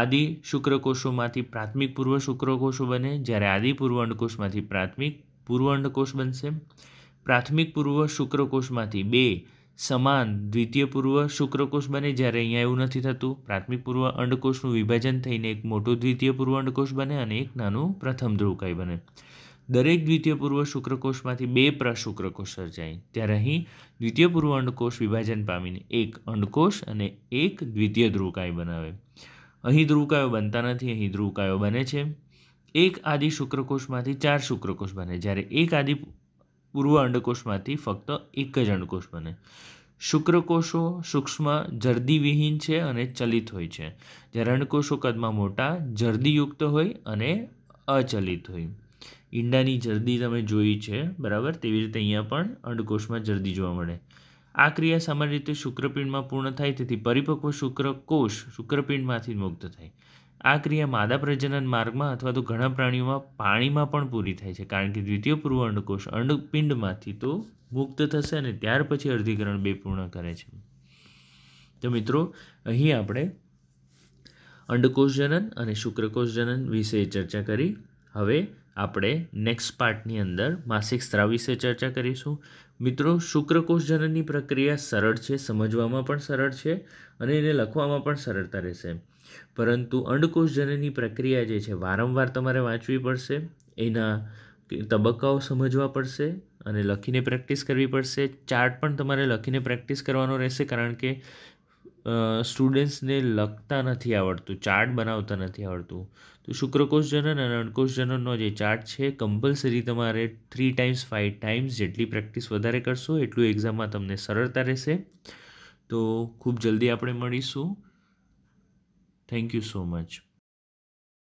આદિ શુક્રકોષોમાંથી પ્રાથમિક પૂર્વ શુક્રકોષો બને જ્યારે આદિ પૂર્વ પ્રાથમિક પૂર્વ બનશે પ્રાથમિક પૂર્વ શુક્રકોષમાંથી બે સમાન દ્વિતીય પૂર્વ શુક્રકોષ બને જ્યારે અહીંયા એવું નથી થતું પ્રાથમિક પૂર્વ અંડકોષનું વિભાજન થઈને એક મોટો દ્વિતીય પૂર્વ અંડકોષ બને અને એક નાનું પ્રથમ ધ્રુવકાય બને દરેક દ્વિતીય પૂર્વ શુક્રકોષમાંથી બે પ્રશુક્રકોષ સર્જાય ત્યારે અહીં દ્વિતીય પૂર્વ અંડકોષ વિભાજન પામીને એક અંડકોષ અને એક દ્વિતીય ધ્રુવકાય બનાવે અહીં ધ્રુવકાયો બનતા નથી અહીં ધ્રુવકાયો બને છે એક આદિ શુક્રકોષમાંથી ચાર શુક્રકોષ બને જ્યારે એક આદિ પૂર્વ અંડકોષમાંથી ફક્ત એક જ અંડકોષ બને શુક્રકોષો સૂક્ષ્મ જરદીવિહીન છે અને ચલિત હોય છે જ્યારે અંડકોષો કદમાં મોટા જરદીયુક્ત હોય અને અચલિત હોય ઈંડાની જરદી તમે જોઈ છે બરાબર તેવી રીતે અહીંયા પણ અંડકોષમાં જરદી જોવા મળે આ ક્રિયા સામાન્ય રીતે શુક્રપિંડમાં પૂર્ણ થાય તેથી પરિપક્વ શુક્રકોષ શુક્રપિંડમાંથી મુક્ત થાય આ ક્રિયા માદા પ્રજનન માર્ગમાં અથવા તો ઘણા પ્રાણીઓમાં પાણીમાં પણ પૂરી થાય છે કારણ કે દ્વિતીય પૂર્વ અંડકોષ અંડપિંડમાંથી તો મુક્ત થશે અને ત્યાર પછી અર્ધીકરણ બે પૂર્ણ કરે છે તો મિત્રો અહીં આપણે અંડકોષજનન અને શુક્રકોષ જનન વિશે ચર્ચા કરી હવે આપણે નેક્સ્ટ પાર્ટની અંદર માસિક સ્ત્રાવ વિશે ચર્ચા કરીશું મિત્રો શુક્રકોષ જનનની પ્રક્રિયા સરળ છે સમજવામાં પણ સરળ છે અને એને લખવામાં પણ સરળતા રહેશે પરંતુ અંડકોષ જનનની પ્રક્રિયા જે છે વારંવાર તમારે વાંચવી પડશે એના તબક્કાઓ સમજવા પડશે અને લખીને પ્રેક્ટિસ કરવી પડશે ચાર્ટ પણ તમારે લખીને પ્રેક્ટિસ કરવાનો રહેશે કારણ કે સ્ટુડન્ટ્સને લખતા નથી આવડતું ચાર્ટ બનાવતા નથી આવડતું તો શુક્રકોષ જનન અને અંડકોષ જનનનો જે ચાર્ટ છે કમ્પલસરી તમારે થ્રી ટાઈમ્સ ફાઇવ ટાઈમ્સ જેટલી પ્રેક્ટિસ વધારે કરશો એટલું એક્ઝામમાં તમને સરળતા રહેશે તો ખૂબ જલ્દી આપણે મળીશું થેન્ક યુ સો મચ